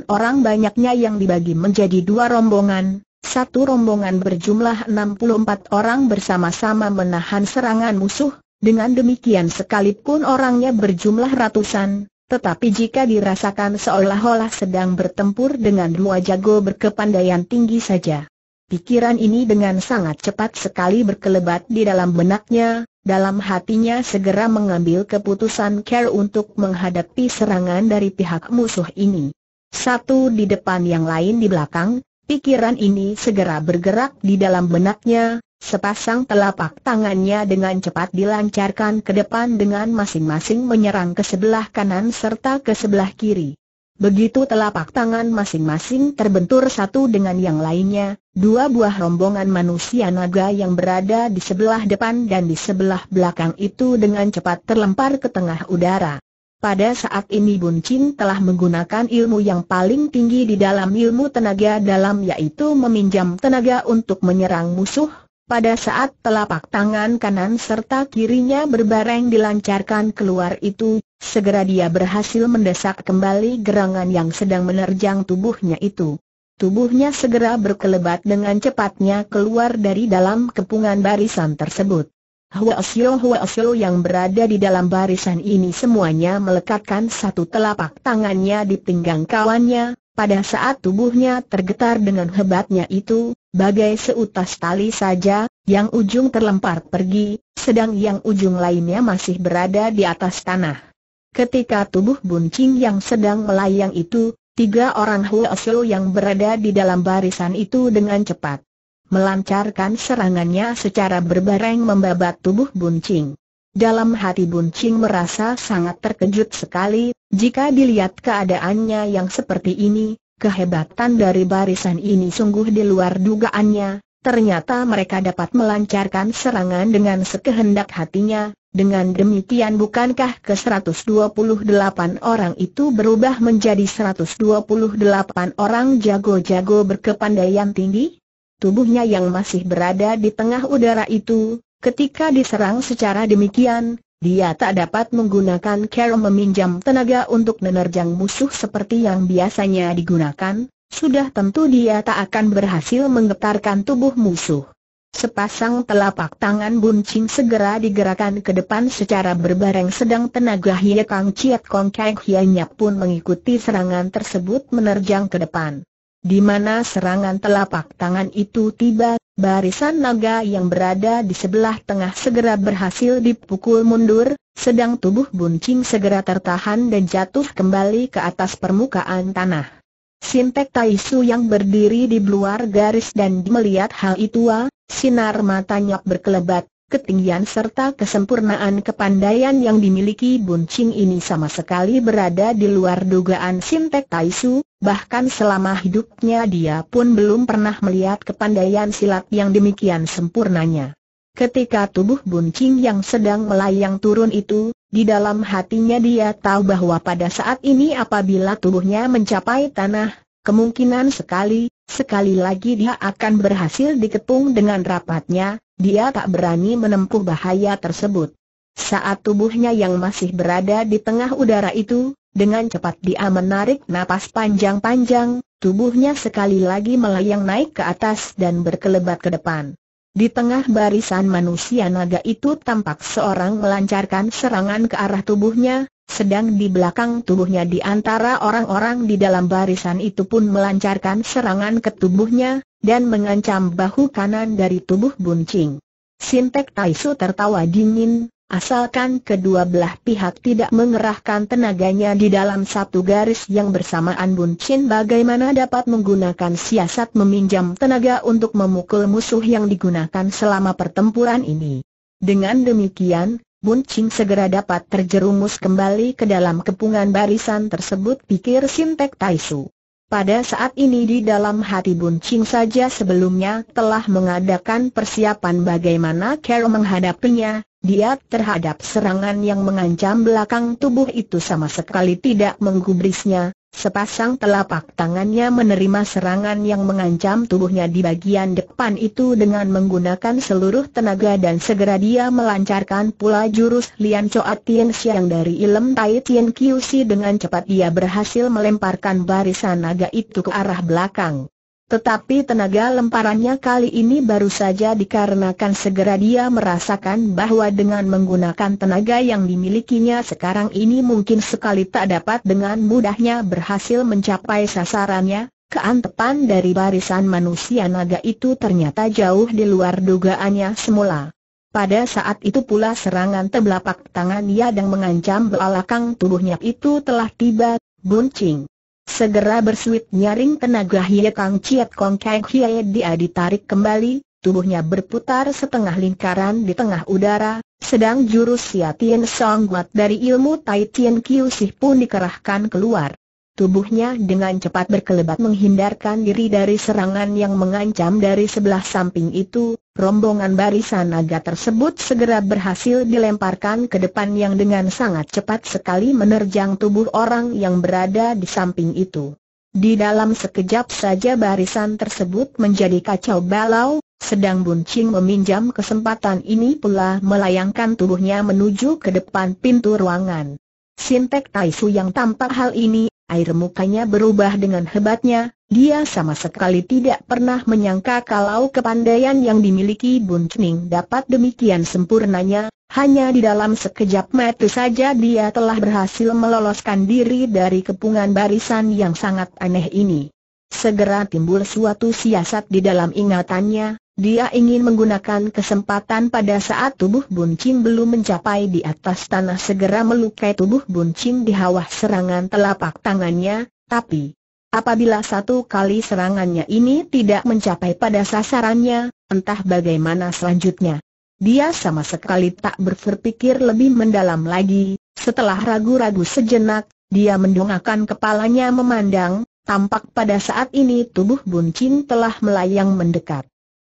orang banyaknya yang dibagi menjadi dua rombongan, satu rombongan berjumlah 64 orang bersama-sama menahan serangan musuh, dengan demikian sekalipun orangnya berjumlah ratusan, tetapi jika dirasakan seolah-olah sedang bertempur dengan dua jago berkepandaian tinggi saja. Pikiran ini dengan sangat cepat sekali berkelebat di dalam benaknya, dalam hatinya segera mengambil keputusan care untuk menghadapi serangan dari pihak musuh ini. Satu di depan yang lain di belakang, pikiran ini segera bergerak di dalam benaknya, Sepasang telapak tangannya dengan cepat dilancarkan ke depan dengan masing-masing menyerang ke sebelah kanan serta ke sebelah kiri. Begitu telapak tangan masing-masing terbentur satu dengan yang lainnya, dua buah rombongan manusia naga yang berada di sebelah depan dan di sebelah belakang itu dengan cepat terlempar ke tengah udara. Pada saat ini Bun Chin telah menggunakan ilmu yang paling tinggi di dalam ilmu tenaga dalam yaitu meminjam tenaga untuk menyerang musuh, pada saat telapak tangan kanan serta kirinya berbareng dilancarkan keluar itu, segera dia berhasil mendesak kembali gerangan yang sedang menerjang tubuhnya itu. Tubuhnya segera berkelebat dengan cepatnya keluar dari dalam kepungan barisan tersebut. Huasyo-huasyo yang berada di dalam barisan ini semuanya melekatkan satu telapak tangannya di pinggang kawannya, pada saat tubuhnya tergetar dengan hebatnya itu, bagai seutas tali saja, yang ujung terlempar pergi, sedang yang ujung lainnya masih berada di atas tanah. Ketika tubuh buncing yang sedang melayang itu, tiga orang Huasio yang berada di dalam barisan itu dengan cepat melancarkan serangannya secara berbareng membabat tubuh buncing. Dalam hati buncing merasa sangat terkejut sekali, jika dilihat keadaannya yang seperti ini, Kehebatan dari barisan ini sungguh di luar dugaannya, ternyata mereka dapat melancarkan serangan dengan sekehendak hatinya, dengan demikian bukankah ke-128 orang itu berubah menjadi 128 orang jago-jago berkepandaian tinggi? Tubuhnya yang masih berada di tengah udara itu, ketika diserang secara demikian, dia tak dapat menggunakan cara meminjam tenaga untuk menerjang musuh seperti yang biasanya digunakan, sudah tentu dia tak akan berhasil menggetarkan tubuh musuh. Sepasang telapak tangan buncing segera digerakkan ke depan secara berbareng sedang tenaga Hie Kang Chiat Kong Kang pun mengikuti serangan tersebut menerjang ke depan. Di mana serangan telapak tangan itu tiba, Barisan naga yang berada di sebelah tengah segera berhasil dipukul mundur, sedang tubuh buncing segera tertahan dan jatuh kembali ke atas permukaan tanah. Sintek Taisu yang berdiri di luar garis dan melihat hal itu, sinar matanya berkelebat, ketinggian serta kesempurnaan kepandaian yang dimiliki Bun Ching ini sama sekali berada di luar dugaan Sintek Taisu, bahkan selama hidupnya dia pun belum pernah melihat kepandaian silat yang demikian sempurnanya. Ketika tubuh Bun Ching yang sedang melayang turun itu, di dalam hatinya dia tahu bahwa pada saat ini apabila tubuhnya mencapai tanah, kemungkinan sekali, sekali lagi dia akan berhasil dikepung dengan rapatnya, dia tak berani menempuh bahaya tersebut. Saat tubuhnya yang masih berada di tengah udara itu, dengan cepat dia menarik napas panjang-panjang, tubuhnya sekali lagi melayang naik ke atas dan berkelebat ke depan. Di tengah barisan manusia naga itu tampak seorang melancarkan serangan ke arah tubuhnya, sedang di belakang tubuhnya di antara orang-orang di dalam barisan itu pun melancarkan serangan ke tubuhnya, dan mengancam bahu kanan dari tubuh Buncing. Sintek Taisu tertawa dingin, asalkan kedua belah pihak tidak mengerahkan tenaganya di dalam satu garis yang bersamaan Buncing bagaimana dapat menggunakan siasat meminjam tenaga untuk memukul musuh yang digunakan selama pertempuran ini. Dengan demikian, Bun Ching segera dapat terjerumus kembali ke dalam kepungan barisan tersebut pikir Sintek Taisu. Pada saat ini di dalam hati Bun Ching saja sebelumnya telah mengadakan persiapan bagaimana Carol menghadapinya, dia terhadap serangan yang mengancam belakang tubuh itu sama sekali tidak menggubrisnya, Sepasang telapak tangannya menerima serangan yang mengancam tubuhnya di bagian depan itu dengan menggunakan seluruh tenaga dan segera dia melancarkan pula jurus Lian Choa Tien Siang dari ilm Tai Tien Si dengan cepat dia berhasil melemparkan barisan naga itu ke arah belakang. Tetapi tenaga lemparannya kali ini baru saja dikarenakan segera dia merasakan bahwa dengan menggunakan tenaga yang dimilikinya sekarang ini mungkin sekali tak dapat dengan mudahnya berhasil mencapai sasarannya, keantepan dari barisan manusia naga itu ternyata jauh di luar dugaannya semula. Pada saat itu pula serangan tebelapak tangan yang mengancam belakang tubuhnya itu telah tiba, buncing. Segera bersuit nyaring tenaga Hie Kang Chiat Kong Kang Hie dia ditarik kembali, tubuhnya berputar setengah lingkaran di tengah udara, sedang jurus Sia Tien Song Guat dari ilmu Tai Tien Kiu Sih pun dikerahkan keluar. Tubuhnya dengan cepat berkelebat menghindarkan diri dari serangan yang mengancam dari sebelah samping itu, rombongan barisan naga tersebut segera berhasil dilemparkan ke depan yang dengan sangat cepat sekali menerjang tubuh orang yang berada di samping itu. Di dalam sekejap saja barisan tersebut menjadi kacau balau, sedang Buncing meminjam kesempatan ini pula melayangkan tubuhnya menuju ke depan pintu ruangan. Sintek Taisu yang tampak hal ini Air mukanya berubah dengan hebatnya, dia sama sekali tidak pernah menyangka kalau kepandaian yang dimiliki Bun Cening dapat demikian sempurnanya, hanya di dalam sekejap mata saja dia telah berhasil meloloskan diri dari kepungan barisan yang sangat aneh ini. Segera timbul suatu siasat di dalam ingatannya, dia ingin menggunakan kesempatan pada saat tubuh buncin belum mencapai di atas tanah segera melukai tubuh buncin di hawa serangan telapak tangannya, tapi apabila satu kali serangannya ini tidak mencapai pada sasarannya, entah bagaimana selanjutnya. Dia sama sekali tak berpikir lebih mendalam lagi, setelah ragu-ragu sejenak, dia mendongakkan kepalanya memandang, tampak pada saat ini tubuh buncin telah melayang mendekat.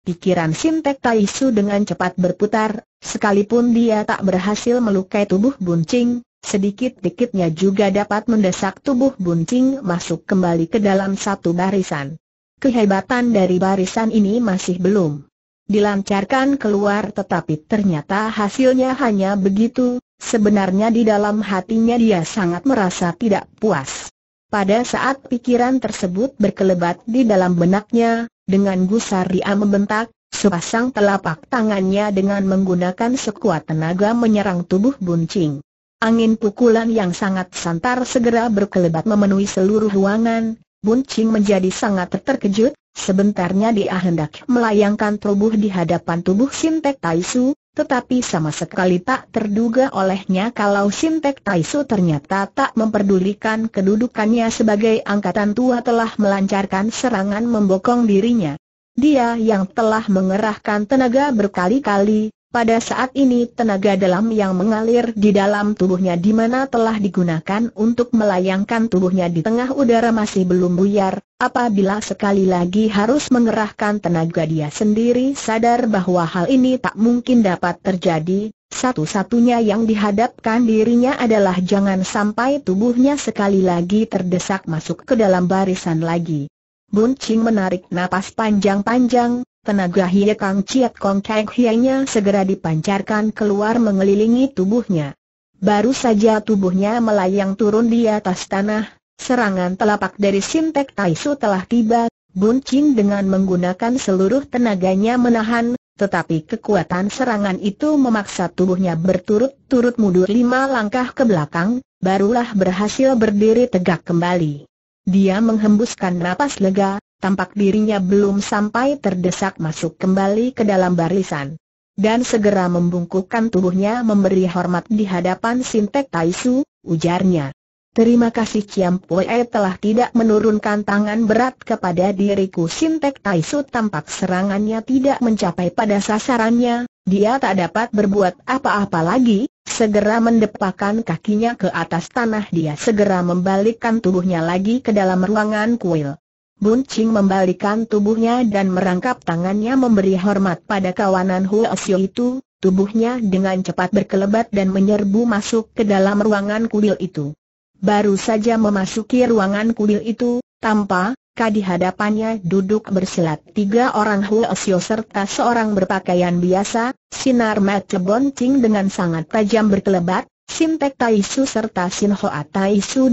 Pikiran Sintek Taisu dengan cepat berputar, sekalipun dia tak berhasil melukai tubuh Buncing, sedikit-dikitnya juga dapat mendesak tubuh Buncing masuk kembali ke dalam satu barisan. Kehebatan dari barisan ini masih belum dilancarkan keluar tetapi ternyata hasilnya hanya begitu, sebenarnya di dalam hatinya dia sangat merasa tidak puas. Pada saat pikiran tersebut berkelebat di dalam benaknya, dengan gusar dia membentak, sepasang telapak tangannya dengan menggunakan sekuat tenaga menyerang tubuh buncing. Angin pukulan yang sangat santar segera berkelebat memenuhi seluruh ruangan, buncing menjadi sangat terkejut, sebentarnya dia hendak melayangkan tubuh di hadapan tubuh Sintek Taisu, tetapi sama sekali tak terduga olehnya kalau Sintek Taisu ternyata tak memperdulikan kedudukannya sebagai angkatan tua telah melancarkan serangan membokong dirinya. Dia yang telah mengerahkan tenaga berkali-kali, pada saat ini tenaga dalam yang mengalir di dalam tubuhnya di mana telah digunakan untuk melayangkan tubuhnya di tengah udara masih belum buyar, apabila sekali lagi harus mengerahkan tenaga dia sendiri sadar bahwa hal ini tak mungkin dapat terjadi, satu-satunya yang dihadapkan dirinya adalah jangan sampai tubuhnya sekali lagi terdesak masuk ke dalam barisan lagi. Bun Ching menarik napas panjang-panjang, Tenaga Hie Kang Chiat Kong Kang hie segera dipancarkan keluar mengelilingi tubuhnya. Baru saja tubuhnya melayang turun di atas tanah, serangan telapak dari Sintek Taisu telah tiba, Bun Chin dengan menggunakan seluruh tenaganya menahan, tetapi kekuatan serangan itu memaksa tubuhnya berturut-turut mundur lima langkah ke belakang, barulah berhasil berdiri tegak kembali. Dia menghembuskan napas lega, tampak dirinya belum sampai terdesak masuk kembali ke dalam barisan. Dan segera membungkukkan tubuhnya memberi hormat di hadapan Sintek Taisu, ujarnya. Terima kasih Ciam Pue telah tidak menurunkan tangan berat kepada diriku Sintek Taisu tampak serangannya tidak mencapai pada sasarannya, dia tak dapat berbuat apa-apa lagi, segera mendepakan kakinya ke atas tanah dia segera membalikkan tubuhnya lagi ke dalam ruangan kuil. Bun Ching membalikan tubuhnya dan merangkap tangannya memberi hormat pada kawanan Huo Xiu itu, tubuhnya dengan cepat berkelebat dan menyerbu masuk ke dalam ruangan kuil itu. Baru saja memasuki ruangan kuil itu, tanpa kadi hadapannya duduk bersilat tiga orang Xiu serta seorang berpakaian biasa, sinar mata Bun Ching dengan sangat tajam berkelebat, Sintek Taishu serta Sin Hoa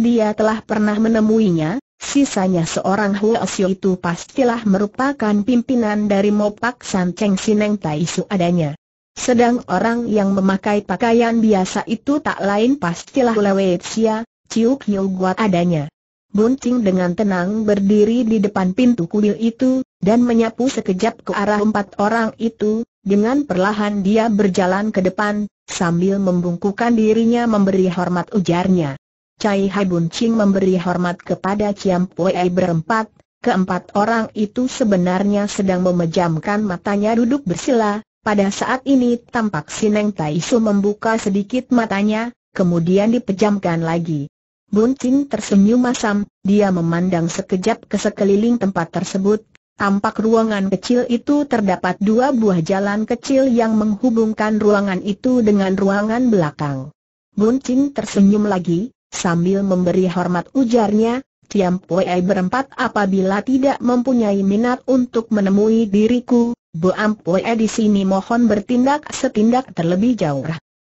dia telah pernah menemuinya, Sisanya seorang Xiu itu pastilah merupakan pimpinan dari Mopak San Cheng Sineng Tai Su adanya. Sedang orang yang memakai pakaian biasa itu tak lain pastilah Wei Xia, Chiu Kiu Guat adanya. Bunting dengan tenang berdiri di depan pintu kuil itu, dan menyapu sekejap ke arah empat orang itu, dengan perlahan dia berjalan ke depan, sambil membungkukan dirinya memberi hormat ujarnya. Cai Hai Bun Ching memberi hormat kepada Ciam Pue berempat, keempat orang itu sebenarnya sedang memejamkan matanya duduk bersila, pada saat ini tampak Sineng Tai Su membuka sedikit matanya, kemudian dipejamkan lagi. Ching tersenyum masam, dia memandang sekejap ke sekeliling tempat tersebut. Tampak ruangan kecil itu terdapat dua buah jalan kecil yang menghubungkan ruangan itu dengan ruangan belakang. Ching tersenyum lagi, Sambil memberi hormat ujarnya, Tiam Puei berempat apabila tidak mempunyai minat untuk menemui diriku, Boam Puei di sini mohon bertindak setindak terlebih jauh.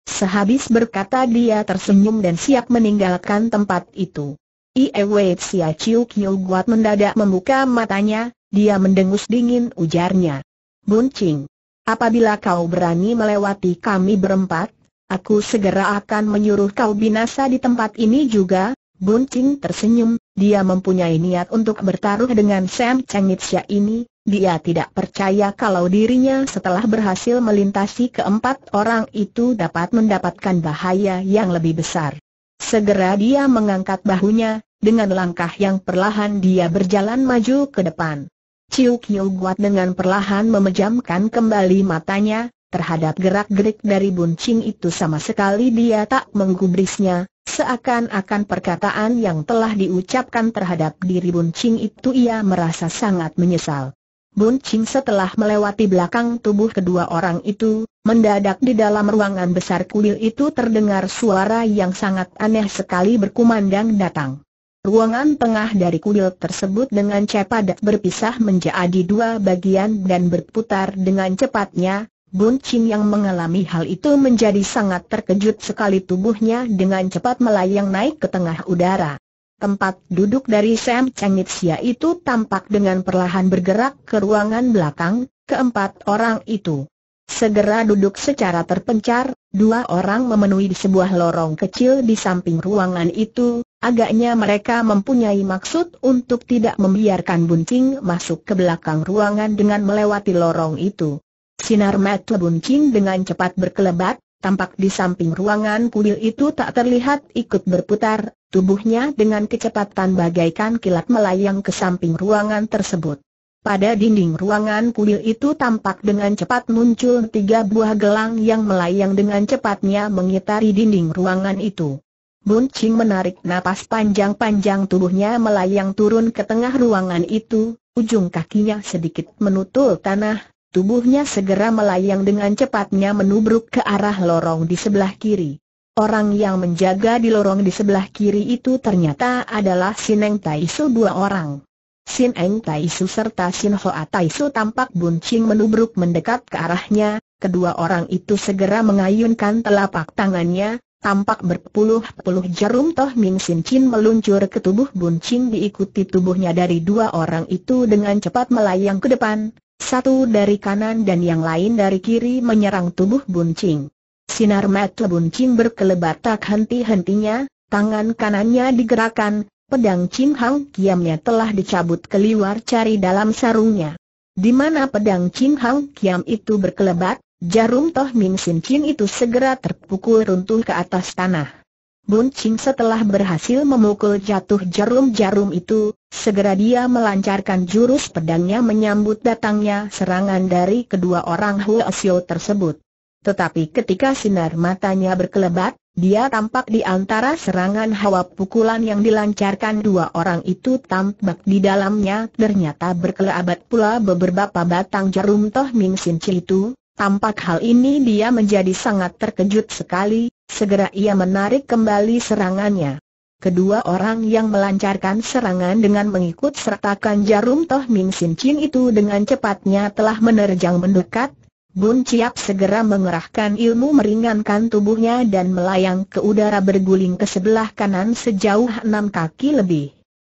Sehabis berkata dia tersenyum dan siap meninggalkan tempat itu. Wei Xia Chiu Kiu Guat mendadak membuka matanya, dia mendengus dingin ujarnya. Buncing, apabila kau berani melewati kami berempat, aku segera akan menyuruh kau binasa di tempat ini juga. Bun Ching tersenyum, dia mempunyai niat untuk bertaruh dengan Sam Changitsya ini, dia tidak percaya kalau dirinya setelah berhasil melintasi keempat orang itu dapat mendapatkan bahaya yang lebih besar. Segera dia mengangkat bahunya, dengan langkah yang perlahan dia berjalan maju ke depan. Chiu Kiu Guat dengan perlahan memejamkan kembali matanya, terhadap gerak-gerik dari buncing itu sama sekali dia tak menggubrisnya, seakan-akan perkataan yang telah diucapkan terhadap diri buncing itu ia merasa sangat menyesal. Buncing setelah melewati belakang tubuh kedua orang itu, mendadak di dalam ruangan besar kuil itu terdengar suara yang sangat aneh sekali berkumandang datang. Ruangan tengah dari kuil tersebut dengan cepat berpisah menjadi dua bagian dan berputar dengan cepatnya, Bun Chin yang mengalami hal itu menjadi sangat terkejut sekali tubuhnya dengan cepat melayang naik ke tengah udara. Tempat duduk dari Sam Changitsia itu tampak dengan perlahan bergerak ke ruangan belakang, keempat orang itu. Segera duduk secara terpencar, dua orang memenuhi sebuah lorong kecil di samping ruangan itu, agaknya mereka mempunyai maksud untuk tidak membiarkan Bunting masuk ke belakang ruangan dengan melewati lorong itu. Sinar mata buncing dengan cepat berkelebat, tampak di samping ruangan kuil itu tak terlihat ikut berputar, tubuhnya dengan kecepatan bagaikan kilat melayang ke samping ruangan tersebut. Pada dinding ruangan kuil itu tampak dengan cepat muncul tiga buah gelang yang melayang dengan cepatnya mengitari dinding ruangan itu. Buncing menarik napas panjang-panjang tubuhnya melayang turun ke tengah ruangan itu, ujung kakinya sedikit menutul tanah, Tubuhnya segera melayang dengan cepatnya menubruk ke arah lorong di sebelah kiri. Orang yang menjaga di lorong di sebelah kiri itu ternyata adalah Sineng Taisu dua orang. Sineng Taisu serta Sin Hoa Taisu tampak buncing menubruk mendekat ke arahnya, kedua orang itu segera mengayunkan telapak tangannya, tampak berpuluh-puluh jarum Toh Ming Sin Chin meluncur ke tubuh buncing diikuti tubuhnya dari dua orang itu dengan cepat melayang ke depan, satu dari kanan dan yang lain dari kiri menyerang tubuh Buncing. Sinar mata Buncing berkelebat tak henti-hentinya, tangan kanannya digerakkan, pedang Chin Hang Kiamnya telah dicabut keluar cari dalam sarungnya. Di mana pedang Chin Hang Kiam itu berkelebat, jarum Toh Ming Sin Chin itu segera terpukul runtuh ke atas tanah. Bun Ching setelah berhasil memukul jatuh jarum-jarum itu, segera dia melancarkan jurus pedangnya menyambut datangnya serangan dari kedua orang Xiu tersebut. Tetapi ketika sinar matanya berkelebat, dia tampak di antara serangan hawa pukulan yang dilancarkan dua orang itu tampak di dalamnya ternyata berkelebat pula beberapa batang jarum Toh Ming Sin Chi itu, Tampak hal ini dia menjadi sangat terkejut sekali, Segera ia menarik kembali serangannya. Kedua orang yang melancarkan serangan dengan mengikut sertakan jarum Toh Ming Sin Chin itu dengan cepatnya telah menerjang mendekat. Bun Ciap segera mengerahkan ilmu meringankan tubuhnya dan melayang ke udara berguling ke sebelah kanan sejauh enam kaki lebih.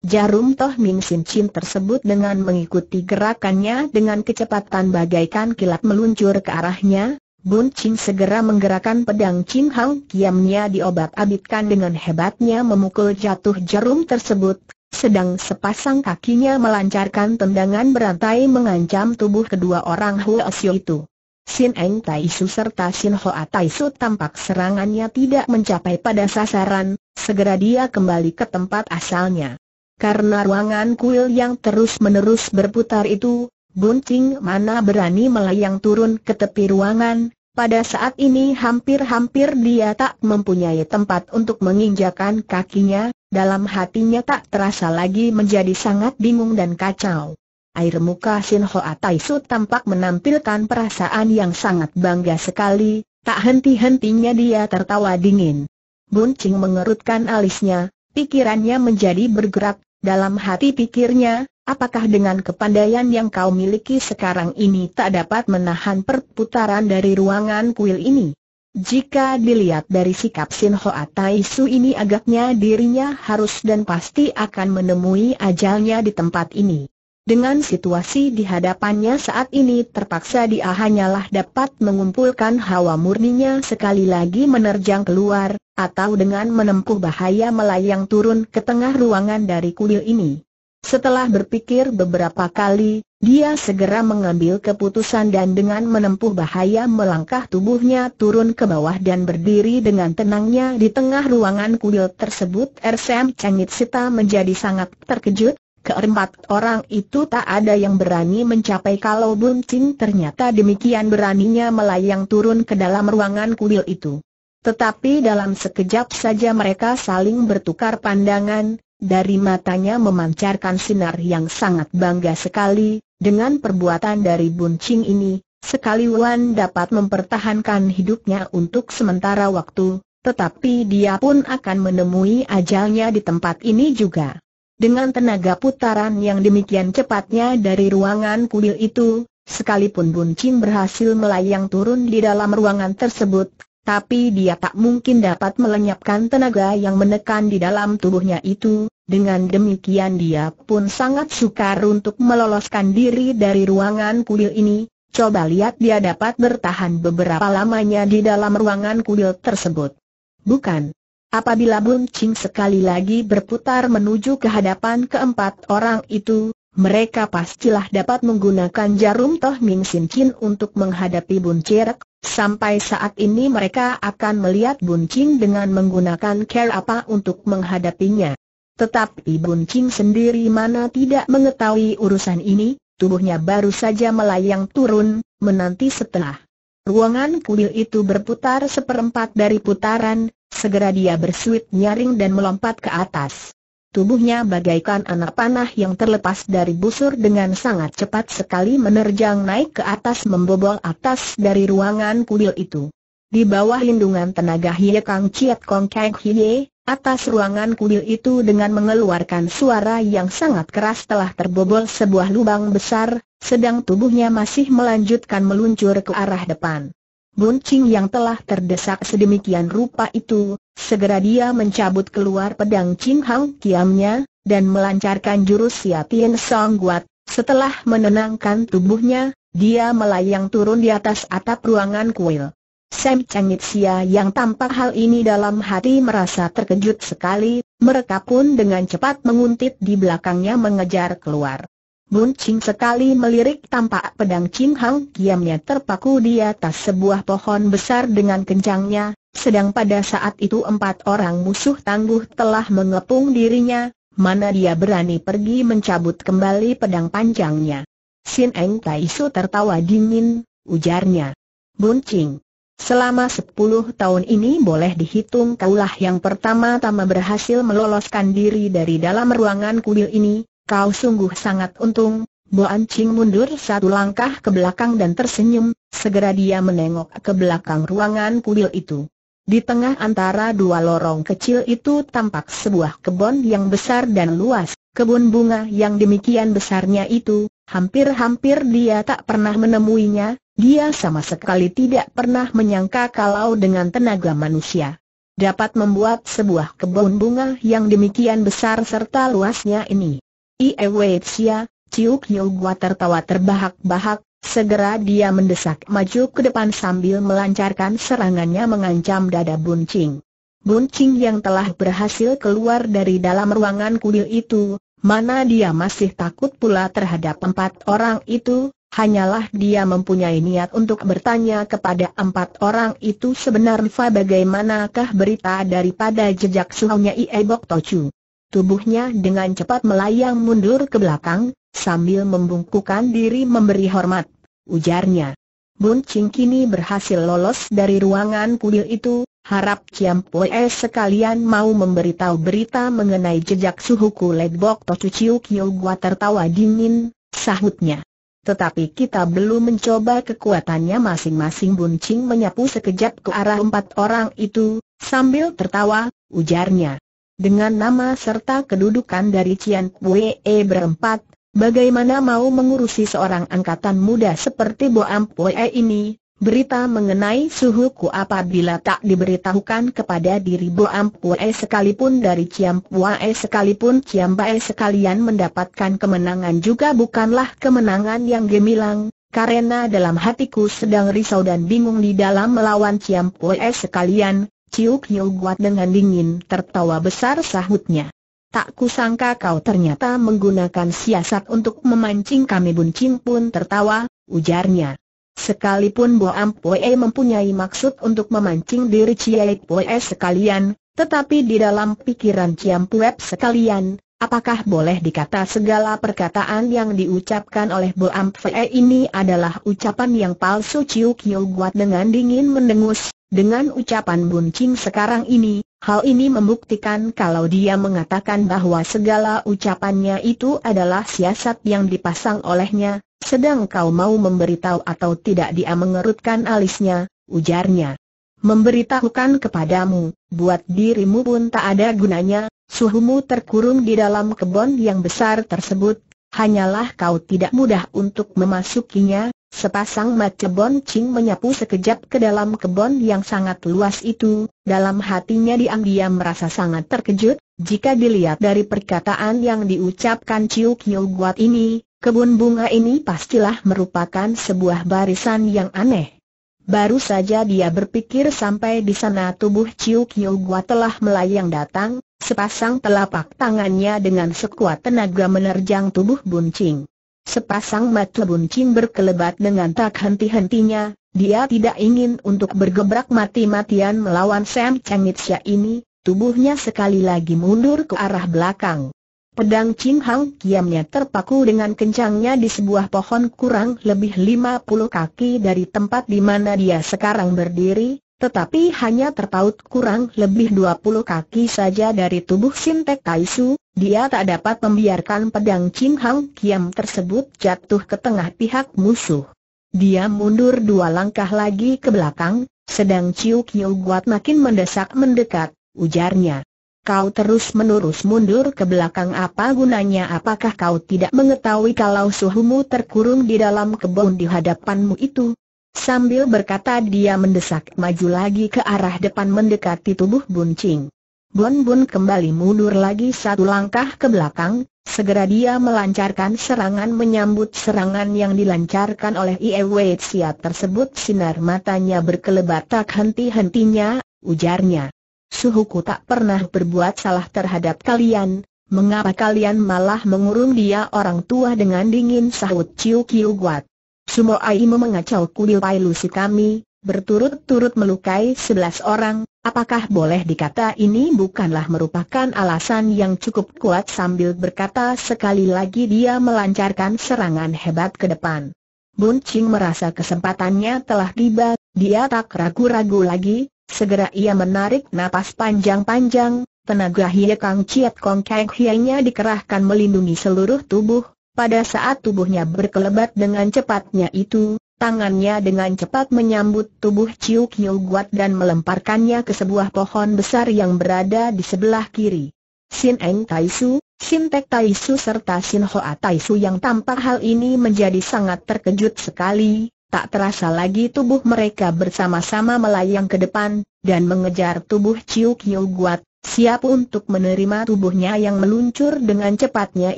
Jarum Toh Ming Sin Chin tersebut dengan mengikuti gerakannya dengan kecepatan bagaikan kilat meluncur ke arahnya, Bun Ching segera menggerakkan pedang Ching Hang Kiamnya diobat-abitkan dengan hebatnya memukul jatuh jarum tersebut, sedang sepasang kakinya melancarkan tendangan berantai mengancam tubuh kedua orang Hua Xiu itu. Sin Eng Tai Su serta Sin Hoa Tai Su tampak serangannya tidak mencapai pada sasaran, segera dia kembali ke tempat asalnya. Karena ruangan kuil yang terus-menerus berputar itu, Bunting mana berani melayang turun ke tepi ruangan, pada saat ini hampir-hampir dia tak mempunyai tempat untuk menginjakan kakinya, dalam hatinya tak terasa lagi menjadi sangat bingung dan kacau. Air muka Sin Hoa Taisu tampak menampilkan perasaan yang sangat bangga sekali, tak henti-hentinya dia tertawa dingin. Buncing mengerutkan alisnya, pikirannya menjadi bergerak, dalam hati pikirnya, apakah dengan kepandaian yang kau miliki sekarang ini tak dapat menahan perputaran dari ruangan kuil ini? Jika dilihat dari sikap Sin Hoa Tai Su ini agaknya dirinya harus dan pasti akan menemui ajalnya di tempat ini. Dengan situasi di hadapannya saat ini terpaksa dia hanyalah dapat mengumpulkan hawa murninya sekali lagi menerjang keluar, atau dengan menempuh bahaya melayang turun ke tengah ruangan dari kuil ini. Setelah berpikir beberapa kali, dia segera mengambil keputusan dan dengan menempuh bahaya melangkah tubuhnya turun ke bawah dan berdiri dengan tenangnya di tengah ruangan kuil tersebut. RSM Cangit Sita menjadi sangat terkejut, keempat orang itu tak ada yang berani mencapai kalau Buncing ternyata demikian beraninya melayang turun ke dalam ruangan kuil itu. Tetapi dalam sekejap saja mereka saling bertukar pandangan, dari matanya memancarkan sinar yang sangat bangga sekali, dengan perbuatan dari buncing ini, sekali Wan dapat mempertahankan hidupnya untuk sementara waktu, tetapi dia pun akan menemui ajalnya di tempat ini juga. Dengan tenaga putaran yang demikian cepatnya dari ruangan kuil itu, sekalipun Ching berhasil melayang turun di dalam ruangan tersebut, tapi dia tak mungkin dapat melenyapkan tenaga yang menekan di dalam tubuhnya itu, dengan demikian dia pun sangat sukar untuk meloloskan diri dari ruangan kuil ini, coba lihat dia dapat bertahan beberapa lamanya di dalam ruangan kuil tersebut. Bukan. Apabila Ching sekali lagi berputar menuju ke hadapan keempat orang itu, mereka pastilah dapat menggunakan jarum toh Ming Sin Chin untuk menghadapi Bun Cirek, Sampai saat ini mereka akan melihat Bun dengan menggunakan care apa untuk menghadapinya. Tetapi Bun sendiri mana tidak mengetahui urusan ini, tubuhnya baru saja melayang turun, menanti setelah ruangan kuil itu berputar seperempat dari putaran, segera dia bersuit nyaring dan melompat ke atas. Tubuhnya bagaikan anak panah yang terlepas dari busur dengan sangat cepat sekali menerjang naik ke atas membobol atas dari ruangan kuil itu. Di bawah lindungan tenaga Hie Kang Chiat Kong Kang Hie, atas ruangan kuil itu dengan mengeluarkan suara yang sangat keras telah terbobol sebuah lubang besar, sedang tubuhnya masih melanjutkan meluncur ke arah depan. Buncing yang telah terdesak sedemikian rupa itu, segera dia mencabut keluar pedang Ching Hang Kiamnya, dan melancarkan jurus Tien Song Guat. Setelah menenangkan tubuhnya, dia melayang turun di atas atap ruangan kuil. Sam Changit Sia yang tampak hal ini dalam hati merasa terkejut sekali, mereka pun dengan cepat menguntit di belakangnya mengejar keluar. Bun Ching sekali melirik tampak pedang Ching Hang kiamnya terpaku di atas sebuah pohon besar dengan kencangnya, sedang pada saat itu empat orang musuh tangguh telah mengepung dirinya, mana dia berani pergi mencabut kembali pedang panjangnya. Sin Eng Tai Su tertawa dingin, ujarnya. Bun Ching, selama sepuluh tahun ini boleh dihitung kaulah yang pertama-tama berhasil meloloskan diri dari dalam ruangan kuil ini, Kau sungguh sangat untung, Boan Ching mundur satu langkah ke belakang dan tersenyum, segera dia menengok ke belakang ruangan kuil itu. Di tengah antara dua lorong kecil itu tampak sebuah kebun yang besar dan luas, kebun bunga yang demikian besarnya itu, hampir-hampir dia tak pernah menemuinya, dia sama sekali tidak pernah menyangka kalau dengan tenaga manusia dapat membuat sebuah kebun bunga yang demikian besar serta luasnya ini. Ie Weitzia, Ciu Gua tertawa terbahak-bahak, segera dia mendesak maju ke depan sambil melancarkan serangannya mengancam dada Buncing. Buncing yang telah berhasil keluar dari dalam ruangan kuil itu, mana dia masih takut pula terhadap empat orang itu, Hanyalah dia mempunyai niat untuk bertanya kepada empat orang itu sebenarnya bagaimanakah berita daripada jejak suhunya Ie Bok Tochu. Tubuhnya dengan cepat melayang mundur ke belakang, sambil membungkukan diri memberi hormat. Ujarnya. Bun Ching kini berhasil lolos dari ruangan kuil itu, harap Chiam Poe sekalian mau memberitahu berita mengenai jejak suhu kulit Bok Tocu Chiu Kiu Gua tertawa dingin, sahutnya. Tetapi kita belum mencoba kekuatannya masing-masing Bun Ching menyapu sekejap ke arah empat orang itu, sambil tertawa, ujarnya dengan nama serta kedudukan dari Cian Wee berempat, bagaimana mau mengurusi seorang angkatan muda seperti Boam Wee ini? Berita mengenai suhu ku apabila tak diberitahukan kepada diri Boam E sekalipun dari Ciam Pue sekalipun Ciam Bae sekalian mendapatkan kemenangan juga bukanlah kemenangan yang gemilang, karena dalam hatiku sedang risau dan bingung di dalam melawan Ciam Pue sekalian, Ciu Hiu Guat dengan dingin tertawa besar sahutnya. Tak kusangka kau ternyata menggunakan siasat untuk memancing kami Bun pun tertawa, ujarnya. Sekalipun Bo Poe mempunyai maksud untuk memancing diri Ciek Poe sekalian, tetapi di dalam pikiran Ciam Poe sekalian, Apakah boleh dikata segala perkataan yang diucapkan oleh Bo Ampfei ini adalah ucapan yang palsu Ciu Kiu Guat dengan dingin mendengus, dengan ucapan buncing sekarang ini, hal ini membuktikan kalau dia mengatakan bahwa segala ucapannya itu adalah siasat yang dipasang olehnya, sedang kau mau memberitahu atau tidak dia mengerutkan alisnya, ujarnya. Memberitahukan kepadamu, buat dirimu pun tak ada gunanya, suhumu terkurung di dalam kebun yang besar tersebut, hanyalah kau tidak mudah untuk memasukinya, Sepasang mata Ching menyapu sekejap ke dalam kebun yang sangat luas itu, dalam hatinya diam-diam merasa sangat terkejut, jika dilihat dari perkataan yang diucapkan Chiu Kiu Guat ini, kebun bunga ini pastilah merupakan sebuah barisan yang aneh. Baru saja dia berpikir sampai di sana tubuh Chiu Kiu Guat telah melayang datang, Sepasang telapak tangannya dengan sekuat tenaga menerjang tubuh buncing. Sepasang mata buncing berkelebat dengan tak henti-hentinya, dia tidak ingin untuk bergebrak mati-matian melawan Sam Changitsya ini, tubuhnya sekali lagi mundur ke arah belakang. Pedang Ching Hang Kiamnya terpaku dengan kencangnya di sebuah pohon kurang lebih 50 kaki dari tempat di mana dia sekarang berdiri, tetapi hanya terpaut kurang lebih 20 kaki saja dari tubuh Sintek Kaisu, dia tak dapat membiarkan pedang Chin Hang Kiam tersebut jatuh ke tengah pihak musuh. Dia mundur dua langkah lagi ke belakang, sedang Chiu Kiu Guat makin mendesak mendekat, ujarnya. Kau terus-menerus mundur ke belakang apa gunanya apakah kau tidak mengetahui kalau suhumu terkurung di dalam kebun di hadapanmu itu? Sambil berkata dia mendesak maju lagi ke arah depan mendekati tubuh Buncing. Bun Bun kembali mundur lagi satu langkah ke belakang, segera dia melancarkan serangan menyambut serangan yang dilancarkan oleh Ie Wei Siap tersebut sinar matanya berkelebat tak henti-hentinya, ujarnya. Suhuku tak pernah berbuat salah terhadap kalian, mengapa kalian malah mengurung dia orang tua dengan dingin sahut Ciu Kiu Guat. Sumo Ai mengacau kuil Pai Lusi kami, berturut-turut melukai sebelas orang, apakah boleh dikata ini bukanlah merupakan alasan yang cukup kuat sambil berkata sekali lagi dia melancarkan serangan hebat ke depan. Bun Ching merasa kesempatannya telah tiba, dia tak ragu-ragu lagi, segera ia menarik napas panjang-panjang, Tenaga Hie Kang Kong dikerahkan melindungi seluruh tubuh, pada saat tubuhnya berkelebat dengan cepatnya itu, tangannya dengan cepat menyambut tubuh Ciu Kiu Guat dan melemparkannya ke sebuah pohon besar yang berada di sebelah kiri. Sin Eng Tai Su, Sin Tek Tai Su serta Sin Hoa Su yang tampak hal ini menjadi sangat terkejut sekali, tak terasa lagi tubuh mereka bersama-sama melayang ke depan, dan mengejar tubuh Ciu Kiu Guat, siap untuk menerima tubuhnya yang meluncur dengan cepatnya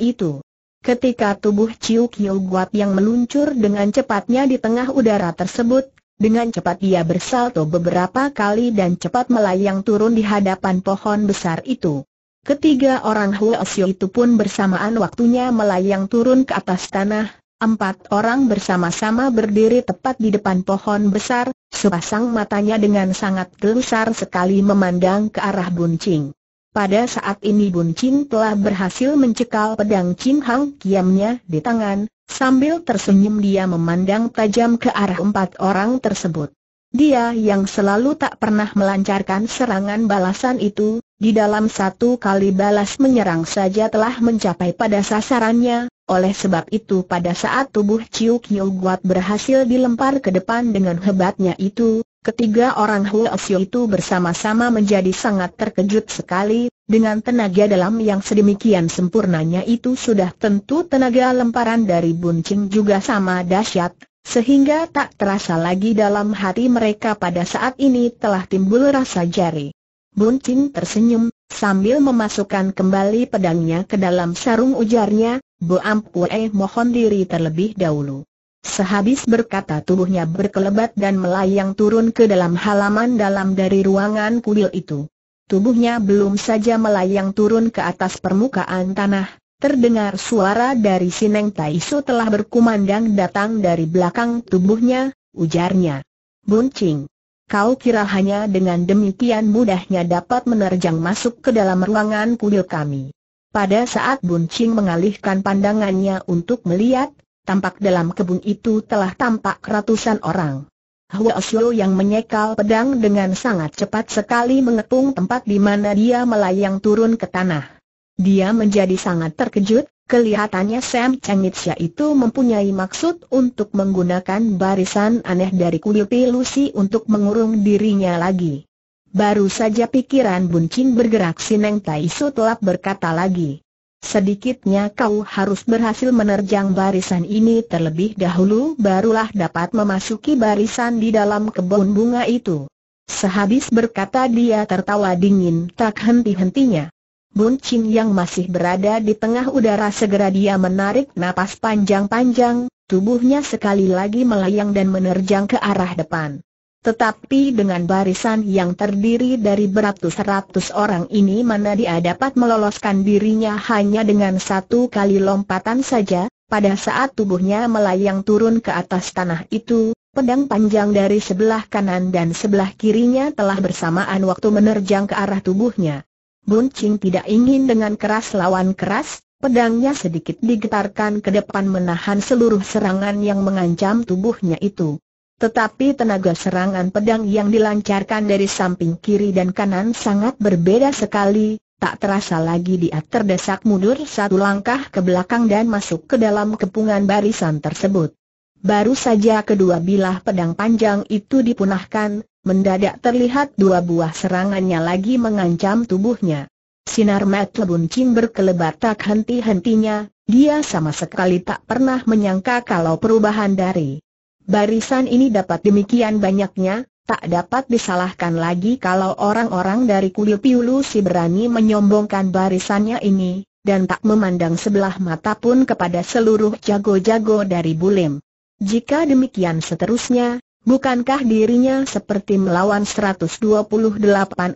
itu. Ketika tubuh Chiu Kiu Guat yang meluncur dengan cepatnya di tengah udara tersebut, dengan cepat ia bersalto beberapa kali dan cepat melayang turun di hadapan pohon besar itu. Ketiga orang Xiu itu pun bersamaan waktunya melayang turun ke atas tanah, empat orang bersama-sama berdiri tepat di depan pohon besar, sepasang matanya dengan sangat gelusar sekali memandang ke arah buncing. Pada saat ini Bun Chin telah berhasil mencekal pedang Chin Hang Kiamnya di tangan, sambil tersenyum dia memandang tajam ke arah empat orang tersebut. Dia yang selalu tak pernah melancarkan serangan balasan itu, di dalam satu kali balas menyerang saja telah mencapai pada sasarannya, oleh sebab itu pada saat tubuh Ciu Kiu Guat berhasil dilempar ke depan dengan hebatnya itu, Ketiga orang Huasio itu bersama-sama menjadi sangat terkejut sekali, dengan tenaga dalam yang sedemikian sempurnanya itu sudah tentu tenaga lemparan dari buncing juga sama dahsyat, sehingga tak terasa lagi dalam hati mereka pada saat ini telah timbul rasa jari. Buncing tersenyum, sambil memasukkan kembali pedangnya ke dalam sarung ujarnya, Bu Ampue mohon diri terlebih dahulu. Sehabis berkata tubuhnya berkelebat dan melayang turun ke dalam halaman dalam dari ruangan kuil itu. Tubuhnya belum saja melayang turun ke atas permukaan tanah, terdengar suara dari Sineng Taisu telah berkumandang datang dari belakang tubuhnya, ujarnya. Buncing! Kau kira hanya dengan demikian mudahnya dapat menerjang masuk ke dalam ruangan kuil kami. Pada saat Buncing mengalihkan pandangannya untuk melihat, tampak dalam kebun itu telah tampak ratusan orang. Hua Xiu yang menyekal pedang dengan sangat cepat sekali mengepung tempat di mana dia melayang turun ke tanah. Dia menjadi sangat terkejut, kelihatannya Sam Changitsya itu mempunyai maksud untuk menggunakan barisan aneh dari kulipi Lucy untuk mengurung dirinya lagi. Baru saja pikiran Buncin bergerak Sineng Su telah berkata lagi. Sedikitnya kau harus berhasil menerjang barisan ini terlebih dahulu barulah dapat memasuki barisan di dalam kebun bunga itu. Sehabis berkata dia tertawa dingin tak henti-hentinya. Bun Chin yang masih berada di tengah udara segera dia menarik napas panjang-panjang, tubuhnya sekali lagi melayang dan menerjang ke arah depan. Tetapi dengan barisan yang terdiri dari beratus-ratus orang ini mana dia dapat meloloskan dirinya hanya dengan satu kali lompatan saja, pada saat tubuhnya melayang turun ke atas tanah itu, pedang panjang dari sebelah kanan dan sebelah kirinya telah bersamaan waktu menerjang ke arah tubuhnya. Buncing tidak ingin dengan keras lawan keras, pedangnya sedikit digetarkan ke depan menahan seluruh serangan yang mengancam tubuhnya itu. Tetapi tenaga serangan pedang yang dilancarkan dari samping kiri dan kanan sangat berbeda sekali, tak terasa lagi dia terdesak mundur satu langkah ke belakang dan masuk ke dalam kepungan barisan tersebut. Baru saja kedua bilah pedang panjang itu dipunahkan, mendadak terlihat dua buah serangannya lagi mengancam tubuhnya. Sinar mata Buncing berkelebat tak henti-hentinya, dia sama sekali tak pernah menyangka kalau perubahan dari Barisan ini dapat demikian banyaknya, tak dapat disalahkan lagi kalau orang-orang dari kuil Piulu si berani menyombongkan barisannya ini, dan tak memandang sebelah mata pun kepada seluruh jago-jago dari Bulim. Jika demikian seterusnya, bukankah dirinya seperti melawan 128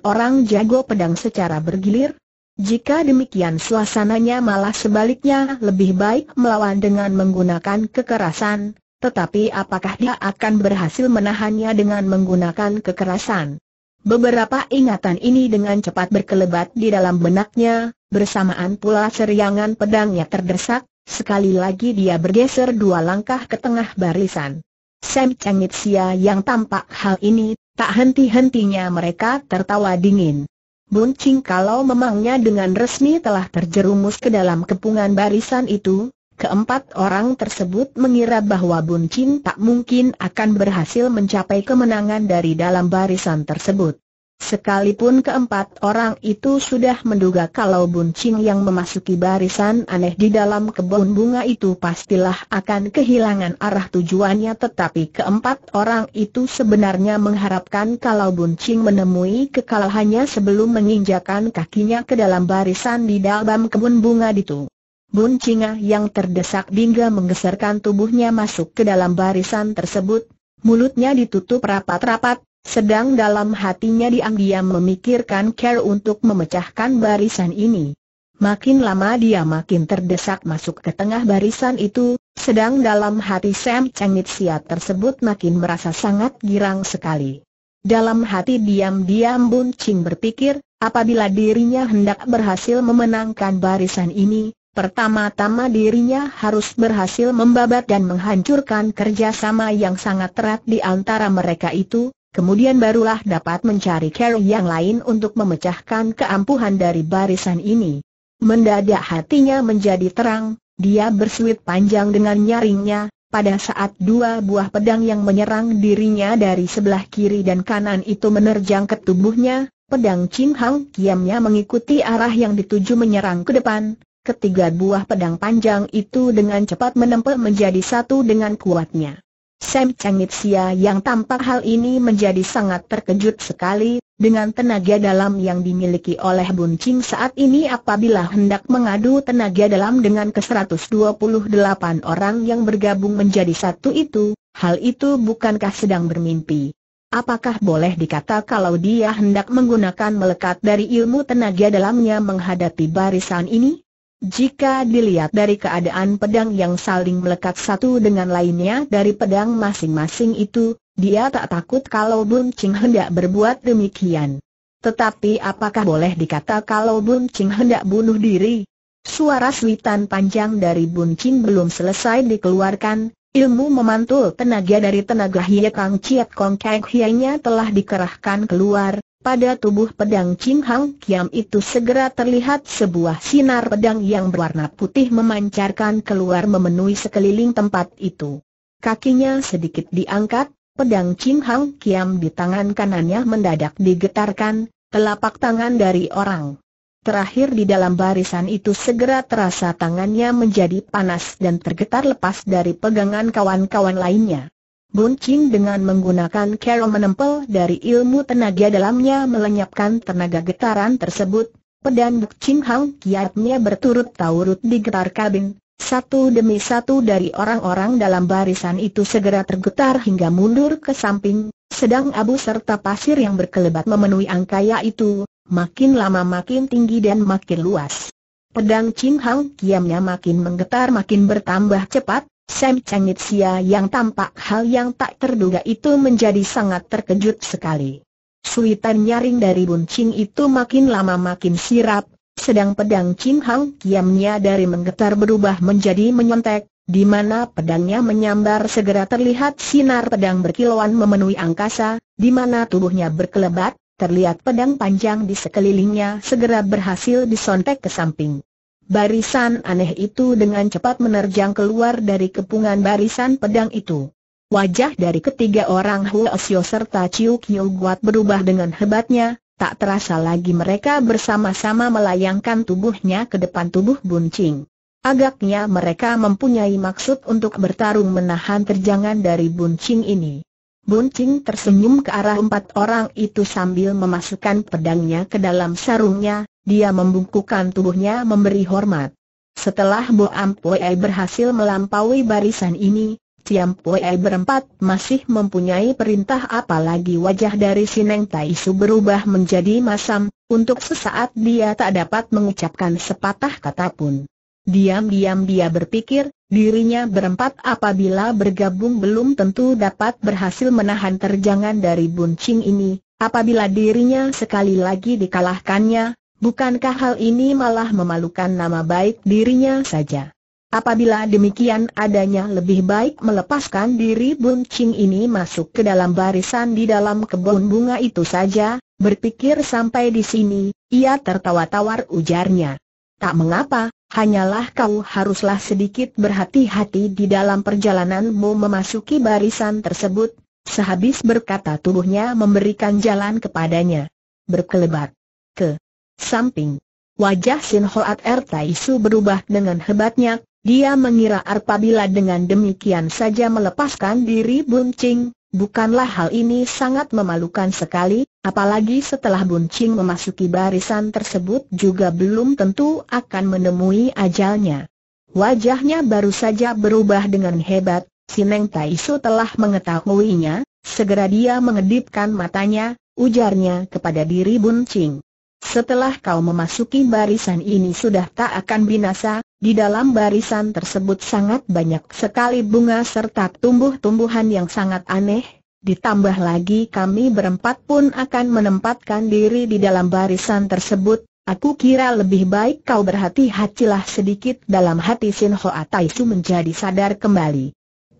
orang jago pedang secara bergilir? Jika demikian suasananya malah sebaliknya lebih baik melawan dengan menggunakan kekerasan, tetapi apakah dia akan berhasil menahannya dengan menggunakan kekerasan? Beberapa ingatan ini dengan cepat berkelebat di dalam benaknya, bersamaan pula seriangan pedangnya terdesak, sekali lagi dia bergeser dua langkah ke tengah barisan. Sam Changitsia yang tampak hal ini, tak henti-hentinya mereka tertawa dingin. Buncing kalau memangnya dengan resmi telah terjerumus ke dalam kepungan barisan itu, Keempat orang tersebut mengira bahwa Bun Chin tak mungkin akan berhasil mencapai kemenangan dari dalam barisan tersebut. Sekalipun keempat orang itu sudah menduga kalau Bun Chin yang memasuki barisan aneh di dalam kebun bunga itu pastilah akan kehilangan arah tujuannya tetapi keempat orang itu sebenarnya mengharapkan kalau Bun Chin menemui kekalahannya sebelum menginjakan kakinya ke dalam barisan di dalam kebun bunga itu. Bun Cinga yang terdesak hingga menggeserkan tubuhnya masuk ke dalam barisan tersebut, mulutnya ditutup rapat-rapat, sedang dalam hatinya diam-diam memikirkan care untuk memecahkan barisan ini. Makin lama dia makin terdesak masuk ke tengah barisan itu, sedang dalam hati Sam Cengit Sia tersebut makin merasa sangat girang sekali. Dalam hati diam-diam Bun Ching berpikir, apabila dirinya hendak berhasil memenangkan barisan ini, Pertama-tama dirinya harus berhasil membabat dan menghancurkan kerjasama yang sangat erat di antara mereka itu, kemudian barulah dapat mencari cara yang lain untuk memecahkan keampuhan dari barisan ini. Mendadak hatinya menjadi terang, dia bersuit panjang dengan nyaringnya, pada saat dua buah pedang yang menyerang dirinya dari sebelah kiri dan kanan itu menerjang ke tubuhnya, pedang Chin Hang kiamnya mengikuti arah yang dituju menyerang ke depan, Ketiga buah pedang panjang itu dengan cepat menempel menjadi satu dengan kuatnya. Sam Changitsia yang tampak hal ini menjadi sangat terkejut sekali, dengan tenaga dalam yang dimiliki oleh Bun Ching saat ini apabila hendak mengadu tenaga dalam dengan ke-128 orang yang bergabung menjadi satu itu, hal itu bukankah sedang bermimpi. Apakah boleh dikata kalau dia hendak menggunakan melekat dari ilmu tenaga dalamnya menghadapi barisan ini? Jika dilihat dari keadaan pedang yang saling melekat satu dengan lainnya dari pedang masing-masing itu, dia tak takut kalau Bun Ching hendak berbuat demikian. Tetapi apakah boleh dikata kalau Bun Ching hendak bunuh diri? Suara switan panjang dari Bun Ching belum selesai dikeluarkan, ilmu memantul tenaga dari tenaga Hie Kang Chiat Kong Kek Hienya telah dikerahkan keluar, pada tubuh pedang Ching Hang Kiam itu segera terlihat sebuah sinar pedang yang berwarna putih memancarkan keluar memenuhi sekeliling tempat itu. Kakinya sedikit diangkat, pedang Ching Hang Kiam di tangan kanannya mendadak digetarkan, telapak tangan dari orang. Terakhir di dalam barisan itu segera terasa tangannya menjadi panas dan tergetar lepas dari pegangan kawan-kawan lainnya. Buncing dengan menggunakan kero menempel dari ilmu tenaga dalamnya melenyapkan tenaga getaran tersebut. Pedang Buk Ching Hang kiatnya berturut taurut digetar kabin. Satu demi satu dari orang-orang dalam barisan itu segera tergetar hingga mundur ke samping, sedang abu serta pasir yang berkelebat memenuhi angkaya itu, makin lama makin tinggi dan makin luas. Pedang Ching Hang kiamnya makin menggetar makin bertambah cepat, Sam Changitsia yang tampak hal yang tak terduga itu menjadi sangat terkejut sekali. Suitan nyaring dari buncing itu makin lama makin sirap, sedang pedang Chin Hang kiamnya dari menggetar berubah menjadi menyontek, di mana pedangnya menyambar segera terlihat sinar pedang berkilauan memenuhi angkasa, di mana tubuhnya berkelebat, terlihat pedang panjang di sekelilingnya segera berhasil disontek ke samping. Barisan aneh itu dengan cepat menerjang keluar dari kepungan barisan pedang itu. Wajah dari ketiga orang Huasio serta Chiu Kiu Guat berubah dengan hebatnya, tak terasa lagi mereka bersama-sama melayangkan tubuhnya ke depan tubuh Buncing. Agaknya mereka mempunyai maksud untuk bertarung menahan terjangan dari Buncing ini. Buncing tersenyum ke arah empat orang itu sambil memasukkan pedangnya ke dalam sarungnya, dia membungkukkan tubuhnya memberi hormat. Setelah Bo Ampue berhasil melampaui barisan ini, Ciam Pue berempat masih mempunyai perintah apalagi wajah dari Sineng Taisu berubah menjadi masam, untuk sesaat dia tak dapat mengucapkan sepatah kata pun. Diam-diam dia berpikir, dirinya berempat apabila bergabung belum tentu dapat berhasil menahan terjangan dari buncing ini, apabila dirinya sekali lagi dikalahkannya, bukankah hal ini malah memalukan nama baik dirinya saja. Apabila demikian adanya lebih baik melepaskan diri buncing ini masuk ke dalam barisan di dalam kebun bunga itu saja, berpikir sampai di sini, ia tertawa tawar ujarnya. Tak mengapa, Hanyalah kau haruslah sedikit berhati-hati di dalam perjalananmu memasuki barisan tersebut, sehabis berkata tubuhnya memberikan jalan kepadanya. Berkelebat ke samping. Wajah Sin Hoat Er Taisu berubah dengan hebatnya, dia mengira apabila dengan demikian saja melepaskan diri Bun Ching, bukanlah hal ini sangat memalukan sekali, Apalagi setelah Buncing memasuki barisan tersebut juga belum tentu akan menemui ajalnya. Wajahnya baru saja berubah dengan hebat, Sineng Taisu telah mengetahuinya, segera dia mengedipkan matanya, ujarnya kepada diri Buncing. Setelah kau memasuki barisan ini sudah tak akan binasa, di dalam barisan tersebut sangat banyak sekali bunga serta tumbuh-tumbuhan yang sangat aneh, Ditambah lagi kami berempat pun akan menempatkan diri di dalam barisan tersebut, aku kira lebih baik kau berhati-hatilah sedikit dalam hati Sin Hoa Taisu menjadi sadar kembali.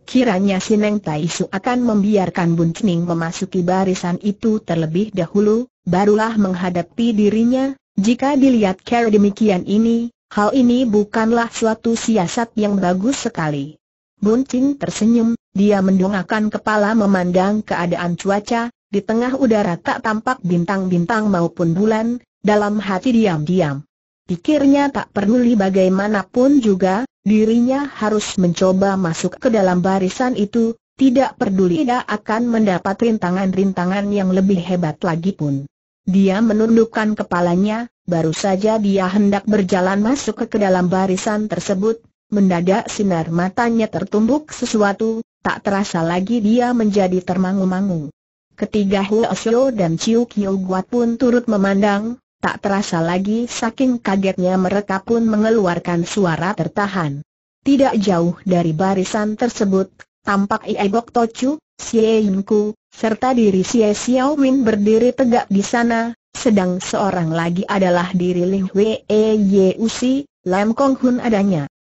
Kiranya Sineng Taisu akan membiarkan Bun Cening memasuki barisan itu terlebih dahulu, barulah menghadapi dirinya, jika dilihat kira demikian ini, hal ini bukanlah suatu siasat yang bagus sekali. Bun tersenyum, dia mendongakkan kepala memandang keadaan cuaca, di tengah udara tak tampak bintang-bintang maupun bulan, dalam hati diam-diam. Pikirnya tak peduli bagaimanapun juga, dirinya harus mencoba masuk ke dalam barisan itu, tidak peduli dia akan mendapat rintangan-rintangan yang lebih hebat lagi pun. Dia menundukkan kepalanya, baru saja dia hendak berjalan masuk ke dalam barisan tersebut, mendadak sinar matanya tertumbuk sesuatu, tak terasa lagi dia menjadi termangu-mangu. Ketiga Huo Xiao dan Chiu Qiu Guat pun turut memandang, tak terasa lagi saking kagetnya mereka pun mengeluarkan suara tertahan. Tidak jauh dari barisan tersebut, tampak Ie Bok Tochu, Xie Ku, serta diri Xie Xiao Min berdiri tegak di sana, sedang seorang lagi adalah diri Li Hwee e Ye U Si, Lam Kong Hun adanya.